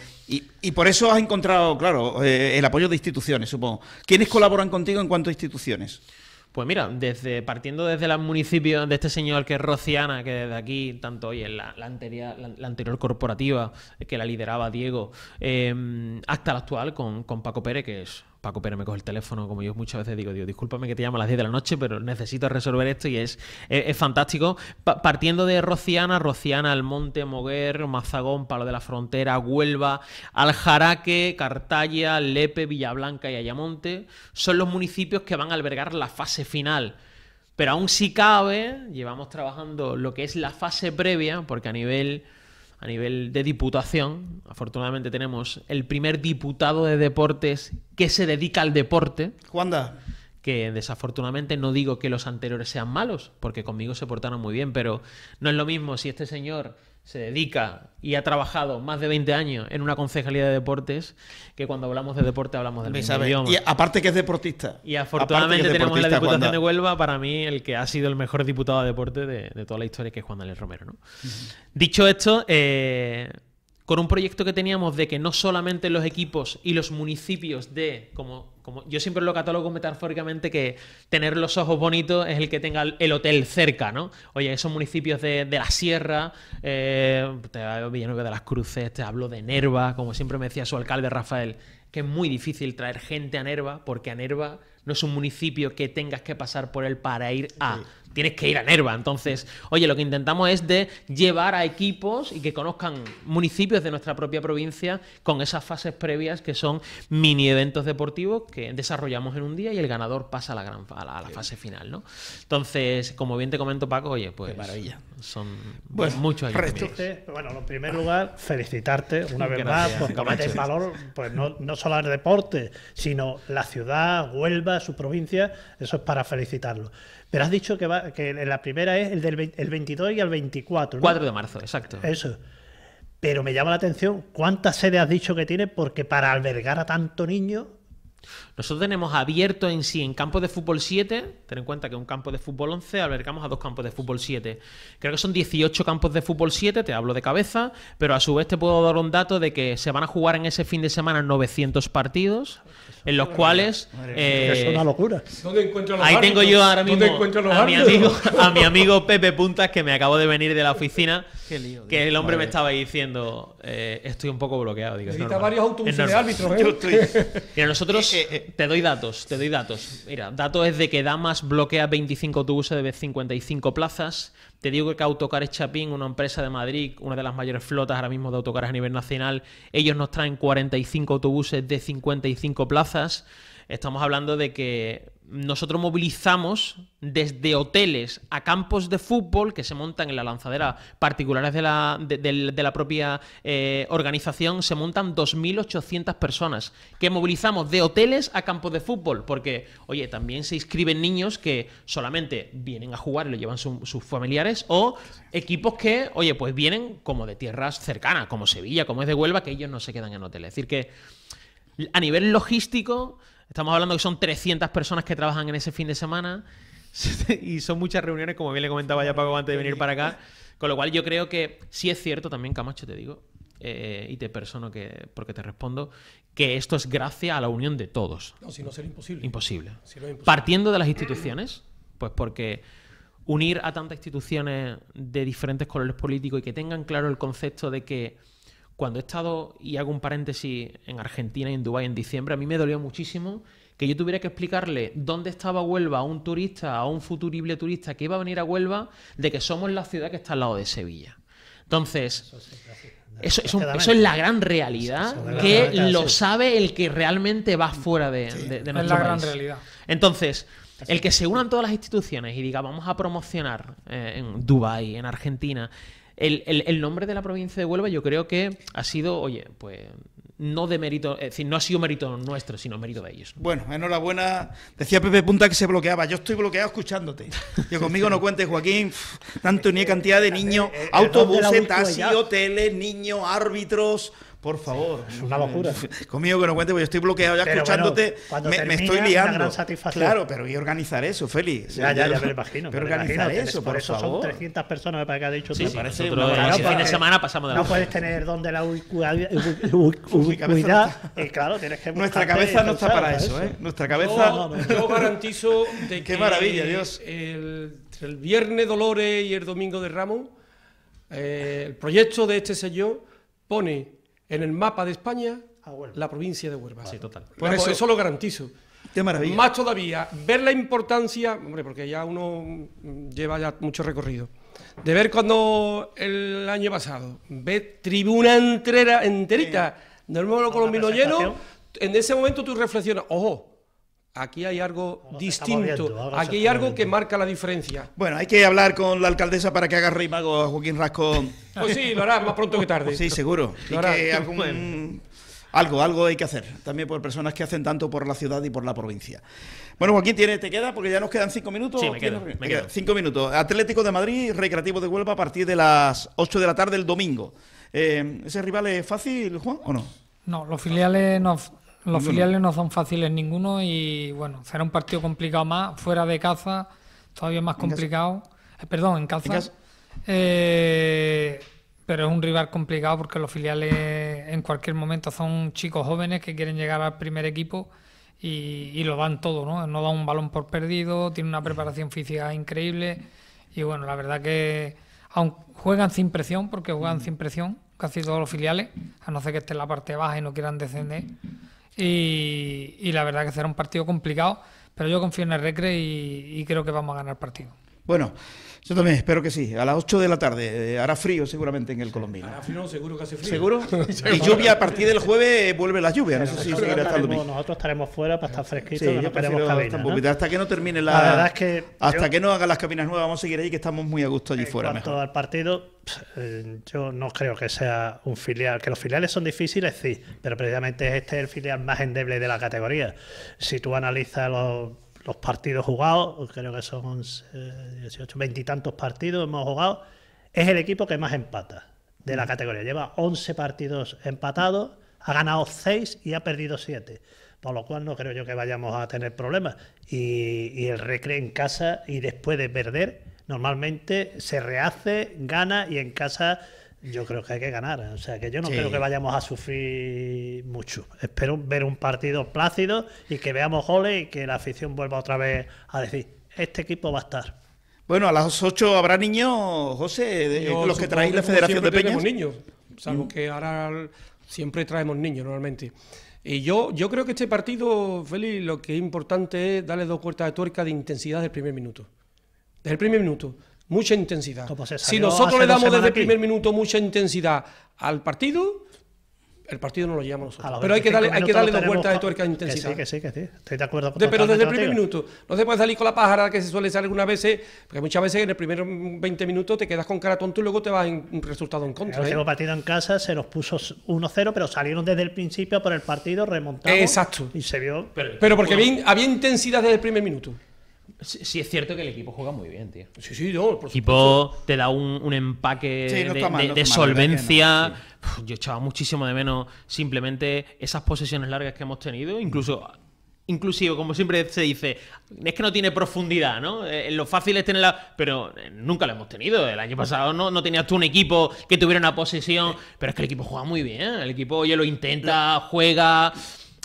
y, por eso has encontrado, claro, eh, el apoyo de instituciones, supongo. ¿Quiénes colaboran contigo en cuanto a instituciones? Pues mira, desde, partiendo desde el municipio de este señor que es Rociana, que desde aquí, tanto hoy la, la, anterior, anterior, corporativa eh, que la lideraba Diego, eh, hasta la actual con Paco Pérez, que es Paco Pérez me coge el teléfono, como yo muchas veces digo, digo, discúlpame que te llamo a las 10 de la noche, pero necesito resolver esto y es, fantástico. partiendo de Rociana, Rociana, Almonte, Moguer, Mazagón, Palo de la Frontera, Huelva, Aljaraque, Cartaya, Lepe, Villablanca y Ayamonte, son los municipios que van a albergar la fase final. Pero aún si cabe, llevamos trabajando lo que es la fase previa, porque a nivel a nivel de diputación. Afortunadamente tenemos el primer diputado de deportes que se dedica al deporte. ¿Cuándo? Que desafortunadamente no digo que los anteriores sean malos, porque conmigo se portaron muy bien, pero no es lo mismo si este señor se dedica y ha trabajado más de 20 años en una concejalía de deportes, que cuando hablamos de deporte hablamos del mismo idioma. Y aparte que es deportista. Y afortunadamente tenemos la Diputación de Huelva, para mí, el que ha sido el mejor diputado de deporte de, toda la historia, que es Juan Daniel Romero. ¿no? Dicho esto, eh, con un proyecto que teníamos de que no solamente los equipos y los municipios de, como, como yo siempre lo catalogo metafóricamente, que tener los ojos bonitos es el que tenga el hotel cerca, ¿no? Oye, esos municipios de, la sierra, eh, te hablo de las Cruces, te hablo de Nerva, como siempre me decía su alcalde Rafael, que es muy difícil traer gente a Nerva, porque a Nerva no es un municipio que tengas que pasar por él para ir a tienes que ir a Nerva. Entonces, oye, lo que intentamos es de llevar a equipos y que conozcan municipios de nuestra propia provincia con esas fases previas que son mini eventos deportivos que desarrollamos en un día y el ganador pasa a la, gran, a la, fase final, ¿no? Entonces, como bien te comento, Paco, oye, pues... maravilla. Son pues, muchos este, Bueno, en primer lugar, felicitarte una vez más por poner valor pues, no, no solo el deporte, sino la ciudad, Huelva, su provincia, eso es para felicitarlo. Pero has dicho que, va, que la primera es el del el 22 y el 24. ¿no? 4 de marzo, exacto. Eso. Pero me llama la atención cuántas sedes has dicho que tiene, porque para albergar a tanto niño nosotros tenemos abierto en sí, en campos de fútbol 7, ten en cuenta que un campo de fútbol 11 albergamos a dos campos de fútbol 7. Creo que son 18 campos de fútbol 7, te hablo de cabeza, pero a su vez te puedo dar un dato de que se van a jugar en ese fin de semana 900 partidos, en los cuales... Eh, es una locura. ahí tengo yo ahora mismo a, mi amigo, a mi amigo Pepe Puntas, que me acabo de venir de la oficina, que el hombre me estaba diciendo... Eh, estoy un poco bloqueado. Digo, Necesita varios autobuses de árbitros, Mira, nosotros eh, eh, te doy datos, te doy datos. Mira, datos es de que Damas bloquea 25 autobuses de 55 plazas. Te digo que Autocares Chapín, una empresa de Madrid, una de las mayores flotas ahora mismo de autocares a nivel nacional, ellos nos traen 45 autobuses de 55 plazas. Estamos hablando de que nosotros movilizamos desde hoteles a campos de fútbol que se montan en la lanzadera, particulares de la, de, la propia eh, organización, se montan 2.800 personas que movilizamos de hoteles a campos de fútbol, porque, oye, también se inscriben niños que solamente vienen a jugar y lo llevan sus familiares, o equipos que, oye, pues vienen como de tierras cercanas, como Sevilla, como es de Huelva, que ellos no se quedan en hoteles. Es decir, que a nivel logístico Estamos hablando que son 300 personas que trabajan en ese fin de semana y son muchas reuniones, como bien le comentaba ya Paco antes de venir para acá. Con lo cual yo creo que sí es cierto también, Camacho, te digo, eh, y te persono que, porque te respondo, que esto es gracias a la unión de todos. No, si no sería imposible. imposible. Partiendo de las instituciones, pues porque unir a tantas instituciones de diferentes colores políticos y que tengan claro el concepto de que cuando he estado, y hago un paréntesis, en Argentina y en Dubái en diciembre, a mí me dolió muchísimo que yo tuviera que explicarle dónde estaba Huelva a un turista, a un futurible turista que iba a venir a Huelva, de que somos la ciudad que está al lado de Sevilla. Entonces, eso, es la gran realidad que lo sabe el que realmente va fuera de, la gran realidad. Entonces, el que se unan todas las instituciones y diga vamos a promocionar eh, en Dubái, en Argentina, el, el, nombre de la provincia de Huelva yo creo que ha sido, oye, pues no de mérito, es decir, no ha sido mérito nuestro, sino mérito de ellos. Bueno, enhorabuena. Decía Pepe Punta que se bloqueaba. Yo estoy bloqueado escuchándote. Yo conmigo no cuentes, Joaquín. Tanto ni cantidad de eh, niños, eh, autobuses, taxis, hoteles, niños, árbitros. Por favor. es una locura. Conmigo que no cuente, porque yo estoy bloqueado ya escuchándote. me, estoy liando. Claro, pero voy a organizar eso, Félix. Ya, ya, ya me imagino. Pero organizar eso, por, eso son 300 personas, me parece que ha dicho sí, Sí, parece fin de semana pasamos de la No puedes tener donde la ubicuidad. claro, tienes que Nuestra cabeza no está para eso, ¿eh? ¿eh? Nuestra cabeza. Yo garantizo de Qué maravilla, Dios. el viernes Dolores y el domingo de Ramos, eh, el proyecto de este sello pone en el mapa de España ah, la provincia de Huelva. Sí, total. Por eso, pues, eso, lo garantizo. Qué maravilla. Más todavía, ver la importancia, hombre, porque ya uno lleva ya mucho recorrido, de ver cuando el año pasado, ve tribuna entera, enterita del mundo colombiano lleno, en ese momento tú reflexionas, ojo, Aquí hay algo distinto, aquí hay algo que marca la diferencia. Bueno, hay que hablar con la alcaldesa para que haga rey a Joaquín Rascón. pues sí, lo hará más pronto que tarde. sí, seguro. que algo, algo hay que hacer, también por personas que hacen tanto por la ciudad y por la provincia. Bueno, Joaquín, ¿tiene, ¿te queda? Porque ya nos quedan cinco minutos. Sí, me quedo, Cinco minutos. Atlético de Madrid, Recreativo de Huelva a partir de las 8 de la tarde el domingo. Eh, ¿Ese rival es fácil, Juan, o no? No, los filiales no, los filiales no son fáciles ninguno y bueno, será un partido complicado más, fuera de casa, todavía más complicado. Eh, perdón, en casa. Eh, pero es un rival complicado porque los filiales en cualquier momento son chicos jóvenes que quieren llegar al primer equipo y, lo dan todo, ¿no? No dan un balón por perdido, tienen una preparación física increíble y bueno, la verdad que juegan sin presión porque juegan mm. sin presión casi todos los filiales, a no ser que esté en la parte baja y no quieran descender y, la verdad que será un partido complicado, pero yo confío en el Recre y, y creo que vamos a ganar el partido. Bueno, yo también espero que sí. A las 8 de la tarde. Eh, hará frío seguramente en el Colombino. Hará frío, seguro que hace frío. ¿Seguro? y lluvia a partir del jueves eh, vuelve la lluvia. no sé si seguirá Nosotros estaremos fuera para estar fresquitos. Sí, yo cabina, Hasta que no termine la. que. Hasta que no hagan las cabinas nuevas, vamos a seguir allí que estamos muy a gusto allí fuera. En cuanto mejor. al partido, eh, yo no creo que sea un filial. Que los filiales son difíciles, sí. Pero precisamente este es el filial más endeble de la categoría. Si tú analizas los los partidos jugados, creo que son 18, eh, 20 partidos hemos jugado, es el equipo que más empata de la mm. categoría. Lleva 11 partidos empatados, ha ganado 6 y ha perdido 7. Por lo cual no creo yo que vayamos a tener problemas. Y, y el recre en casa y después de perder, normalmente se rehace, gana y en casa yo creo que hay que ganar. ¿eh? O sea, que yo no creo que vayamos a sufrir mucho. Espero ver un partido plácido y que veamos goles y que la afición vuelva otra vez a decir, este equipo va a estar. Bueno, a las 8 habrá niños, José, de, los que traéis la Federación de Peñas. niños, salvo que ahora siempre traemos niños normalmente. Y yo, yo creo que este partido, Félix, lo que es importante es darle dos puertas de tuerca de intensidad del primer minuto. Desde el primer minuto mucha intensidad. si nosotros le damos desde el primer minuto mucha intensidad al partido, el partido no lo llevamos nosotros. Pero hay que darle, hay que darle dos vueltas de tuerca intensidad. sí, sí, Estoy de acuerdo con Pero desde el primer minuto. No se puede salir con la pájara que se suele salir algunas veces, porque muchas veces en el primer 20 minutos te quedas con cara tonto y luego te va en un resultado en contra. El último ¿eh? partido en casa se nos puso 1-0, pero salieron desde el principio por el partido, remontando. Exacto. Y se vio. Pero, porque había intensidad desde el primer minuto. Sí, es cierto que el equipo juega muy bien, tío. Sí, sí, no, por El equipo te da un, empaque de, solvencia. Yo echaba muchísimo de menos simplemente esas posesiones largas que hemos tenido, incluso inclusive como siempre se dice, es que no tiene profundidad, ¿no? Eh, lo fácil es tenerla, pero eh, nunca la hemos tenido. El año pasado no, tenías tú un equipo que tuviera una posesión, pero es que el equipo juega muy bien, el equipo, ya lo intenta, juega,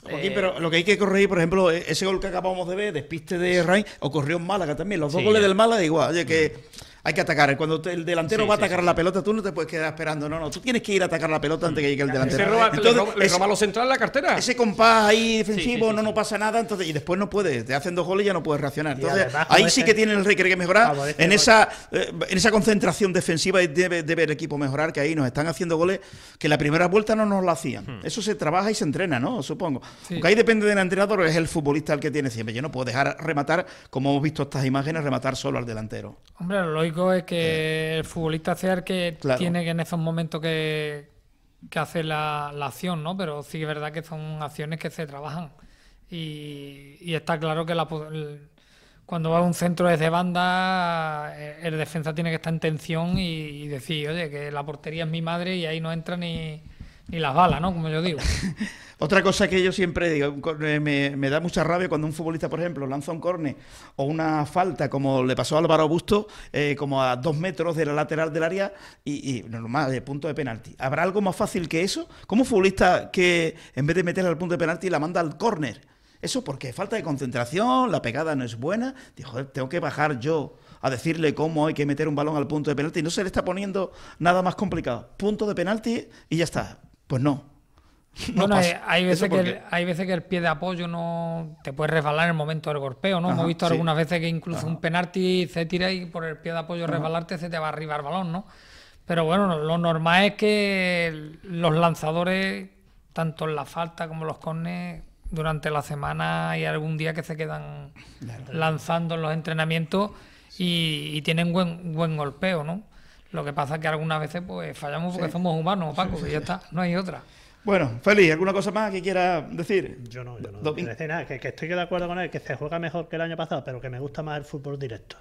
eh, pero lo que hay que corregir, por ejemplo, e-, ese gol que acabamos de ver, despiste de Rain, ocurrió en Málaga también. Los dos goles del Málaga, igual. Oye, que mm hay que atacar. Cuando el delantero va a atacar la pelota, tú no te puedes quedar esperando. No, no, tú tienes que ir a atacar la pelota antes que llegue el delantero. Se le, roba, lo roba la cartera. Ese compás ahí defensivo, no, no pasa nada. entonces Y después no puedes, te hacen dos goles y ya no puedes reaccionar. Entonces, ahí sí que tiene el Rey que mejorar. Ah, en este esa, eh, en esa concentración defensiva debe, debe el equipo mejorar, que ahí nos están haciendo goles que la primera vuelta no nos la hacían. Hmm. Eso se trabaja y se entrena, ¿no? Supongo. Aunque ahí depende del entrenador, es el futbolista el que tiene siempre. Yo no puedo dejar rematar, como hemos visto estas imágenes, rematar solo al delantero. Hombre, lo es que eh. el futbolista sea el que tiene que en esos momentos que, que hace la, acción, ¿no? Pero sí es verdad que son acciones que se trabajan. Y, está claro que cuando va a un centro desde banda, eh, el, defensa tiene que estar en tensión y, y, decir, oye, que la portería es mi madre y ahí no entra ni, y las balas, ¿no? Como yo digo. Otra cosa que yo siempre digo, eh, me, da mucha rabia cuando un futbolista, por ejemplo, lanza un córner o una falta, como le pasó a Álvaro Augusto, eh, como a dos metros de la lateral del área y, normal, de punto de penalti. ¿Habrá algo más fácil que eso? ¿Cómo futbolista que en vez de meterla al punto de penalti la manda al córner? Eso porque falta de concentración, la pegada no es buena. Dijo, tengo que bajar yo a decirle cómo hay que meter un balón al punto de penalti. No se le está poniendo nada más complicado. Punto de penalti y ya está. Pues no. no eh, hay, veces que el, hay veces que el pie de apoyo no te puede resbalar en el momento del golpeo, ¿no? Hemos visto algunas veces que incluso un penalti se tira y por el pie de apoyo resbalarte se te va arriba el balón, ¿no? Pero bueno, lo normal es que los lanzadores, tanto en la falta como los cones durante la semana y algún día que se quedan lanzando en los entrenamientos y, y tienen buen, buen golpeo, ¿no? Lo que pasa es que algunas veces pues fallamos porque somos humanos, Paco, y ya está, no hay otra. Bueno, Félix, ¿alguna cosa más que quiera decir? Yo no, yo no. Quiero decir nada, que, estoy de acuerdo con él, que se juega mejor que el año pasado, pero que me gusta más el fútbol directo.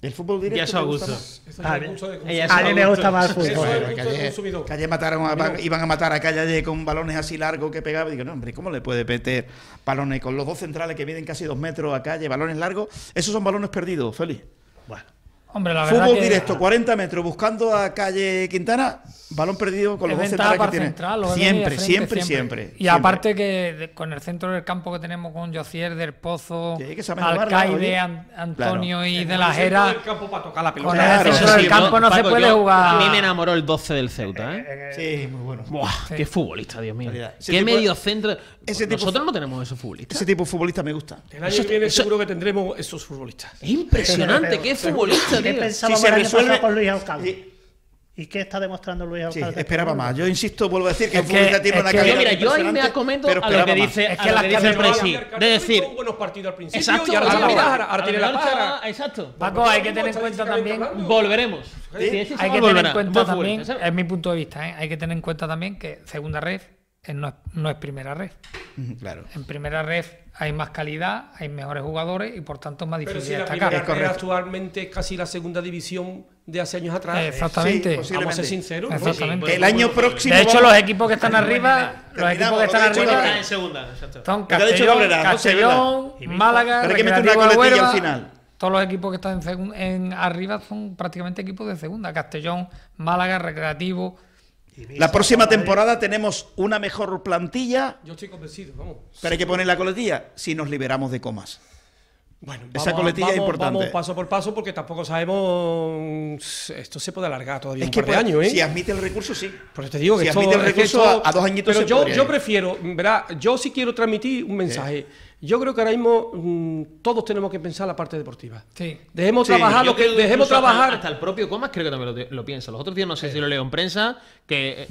¿El fútbol directo? Y eso a gusto. A mí me gusta más el fútbol. Que iban a matar a Calle con balones así largos que pegaba. Y digo, no, hombre, ¿cómo le puede meter balones con los dos centrales que miden casi dos metros a Calle, balones largos? Esos son balones perdidos, Félix. Bueno. Fútbol directo, 40 metros, buscando a calle Quintana, balón perdido con los dos centrales que tiene. siempre, siempre, siempre, Y aparte que con el centro del campo que tenemos con Josier del Pozo, Alcaide, Antonio y de la Jera. Con el campo no se puede jugar. A mí me enamoró el 12 del Ceuta, ¿eh? eh, eh sí, muy bueno. Buah, qué futbolista, Dios mío. qué medio pues- centro. Ese tipo Nosotros no tenemos esos futbolistas. Ese tipo de futbolista me gusta. El año viene seguro que tendremos esos futbolistas. impresionante, qué futbolista, ¿Qué pensábamos se resuelve con Luis Alcalde? ¿Y qué está demostrando Luis Alcalde? Sí, esperaba más. Yo insisto, vuelvo a decir que el futbolista tiene una calidad. Yo, mira, yo ahí me acomento a lo que dice, es que la dice el Presi. De decir. buenos partidos al principio. Exacto. Y ahora tiene la pájara. Exacto. Paco, hay que tener en cuenta también. Volveremos. Hay que tener en cuenta también. Es mi punto de vista. ¿eh? Hay que tener en cuenta también que segunda red no, es primera red. Claro. En primera red hay más calidad, hay mejores jugadores y por tanto es más difícil Pero si destacar. La primera actualmente es casi la segunda división de hace años atrás. Eh, exactamente. Vamos a ser sinceros. el año próximo. De hecho, los equipos que están arriba, los equipos que están en segunda, son Castellón, Málaga, Recreativo Final. Todos los equipos que están en, en arriba son prácticamente equipos de segunda. Castellón, Málaga, Recreativo. La próxima temporada tenemos una mejor plantilla. Yo estoy convencido, vamos. Pero que poner la coletilla si nos liberamos de comas. Bueno, vamos, esa coletilla es importante. Vamos paso por paso porque tampoco sabemos. Esto se puede alargar todavía es que par de años, ¿eh? Si admite el recurso, sí. Por te digo que si admite el recurso a, dos añitos. Pero yo, yo prefiero, ¿verdad? yo sí quiero transmitir un mensaje. Yo creo que ahora mismo mm, todos tenemos que pensar la parte deportiva. Sí. Dejemos trabajar lo que dejemos trabajar. Hasta el propio Comas creo que también lo, lo piensa. Los otros días no sé si lo leo en prensa que eh,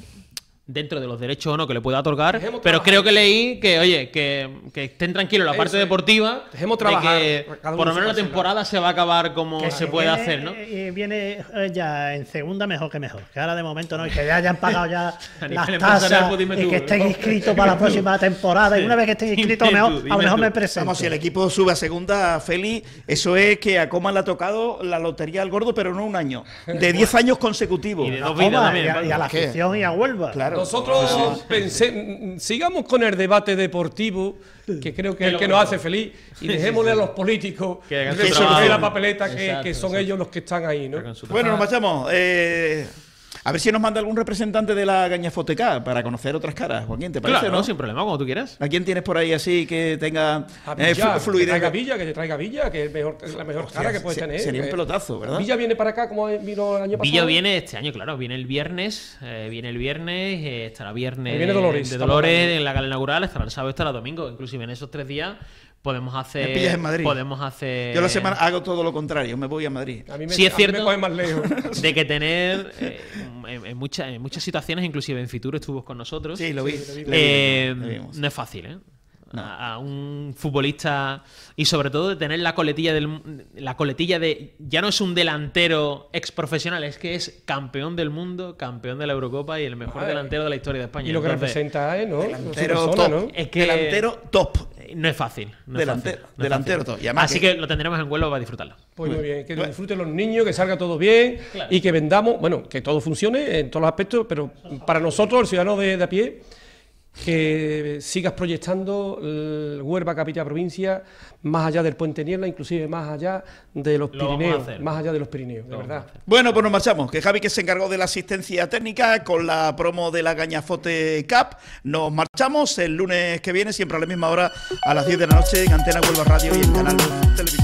dentro de los derechos o no que le pueda otorgar, pero creo que leí que, oye, que, estén tranquilos la parte deportiva, Dejemos trabajar, que por lo menos la temporada se va a acabar como se puede hacer, ¿no? Y eh, eh, viene eh, ya en segunda mejor que mejor, que ahora de momento no, y que ya hayan pagado ya las tasas y que estén inscritos para la próxima temporada, y una vez que estén inscritos mejor, a lo mejor me presento. Vamos, si el equipo sube a segunda, Feli, eso es que a Coman le ha tocado la lotería al gordo, pero no un año, de 10 años consecutivos. Y, a, la afición y a Huelva. Claro. Nosotros pensemos sigamos con el debate deportivo, que creo que es el que nos hace feliz, y dejémosle a los políticos que resolver la papeleta, que, son ellos los que están ahí. ¿no? Bueno, nos marchamos. Eh... A ver si nos manda algún representante de la Gañafoteca para conocer otras caras, Joaquín, ¿te parece? ¿no? sin problema, como tú quieras. ¿A quién tienes por ahí así que tenga eh, fluidez? Que traiga Villa, que te traiga Villa, que es, la mejor cara que puedes tener. Sería un eh. pelotazo, ¿verdad? Villa viene para acá como vino el año pasado. Villa viene este año, claro, viene el viernes, eh, viene el viernes, eh, estará viernes viene de Dolores en la gala inaugural, estará el sábado, estará el domingo, inclusive en esos tres días podemos hacer. Podemos hacer. Yo la semana hago todo lo contrario, me voy a Madrid. A es cierto. De que tener. Eh, en, muchas, en muchas situaciones, inclusive en Fitur estuvo con nosotros. Sí, lo no es fácil, ¿eh? a, un futbolista y sobre todo de tener la coletilla del la coletilla de ya no es un delantero ex profesional, es que es campeón del mundo, campeón de la Eurocopa y el mejor delantero de la historia de España. Y lo que representa es, ¿no? Delantero pues top. ¿no? Es que delantero top. No es fácil. No delantero, es delantero top. Así que... lo tendremos en vuelo para disfrutarlo. Pues muy bien, que disfruten los niños, que salga todo bien y que vendamos, bueno, que todo funcione en todos los aspectos, pero para nosotros, el ciudadano de, de a pie, que sigas proyectando el Huelva capital provincia más allá del puente Niebla, inclusive más allá de los Pirineos, más allá de los Pirineos, verdad. Bueno, pues nos marchamos, que Javi que se encargó de la asistencia técnica con la promo de la Gañafote Cup, nos marchamos el lunes que viene siempre a la misma hora a las 10 de la noche en Antena Huelva Radio y en Canal Televisión.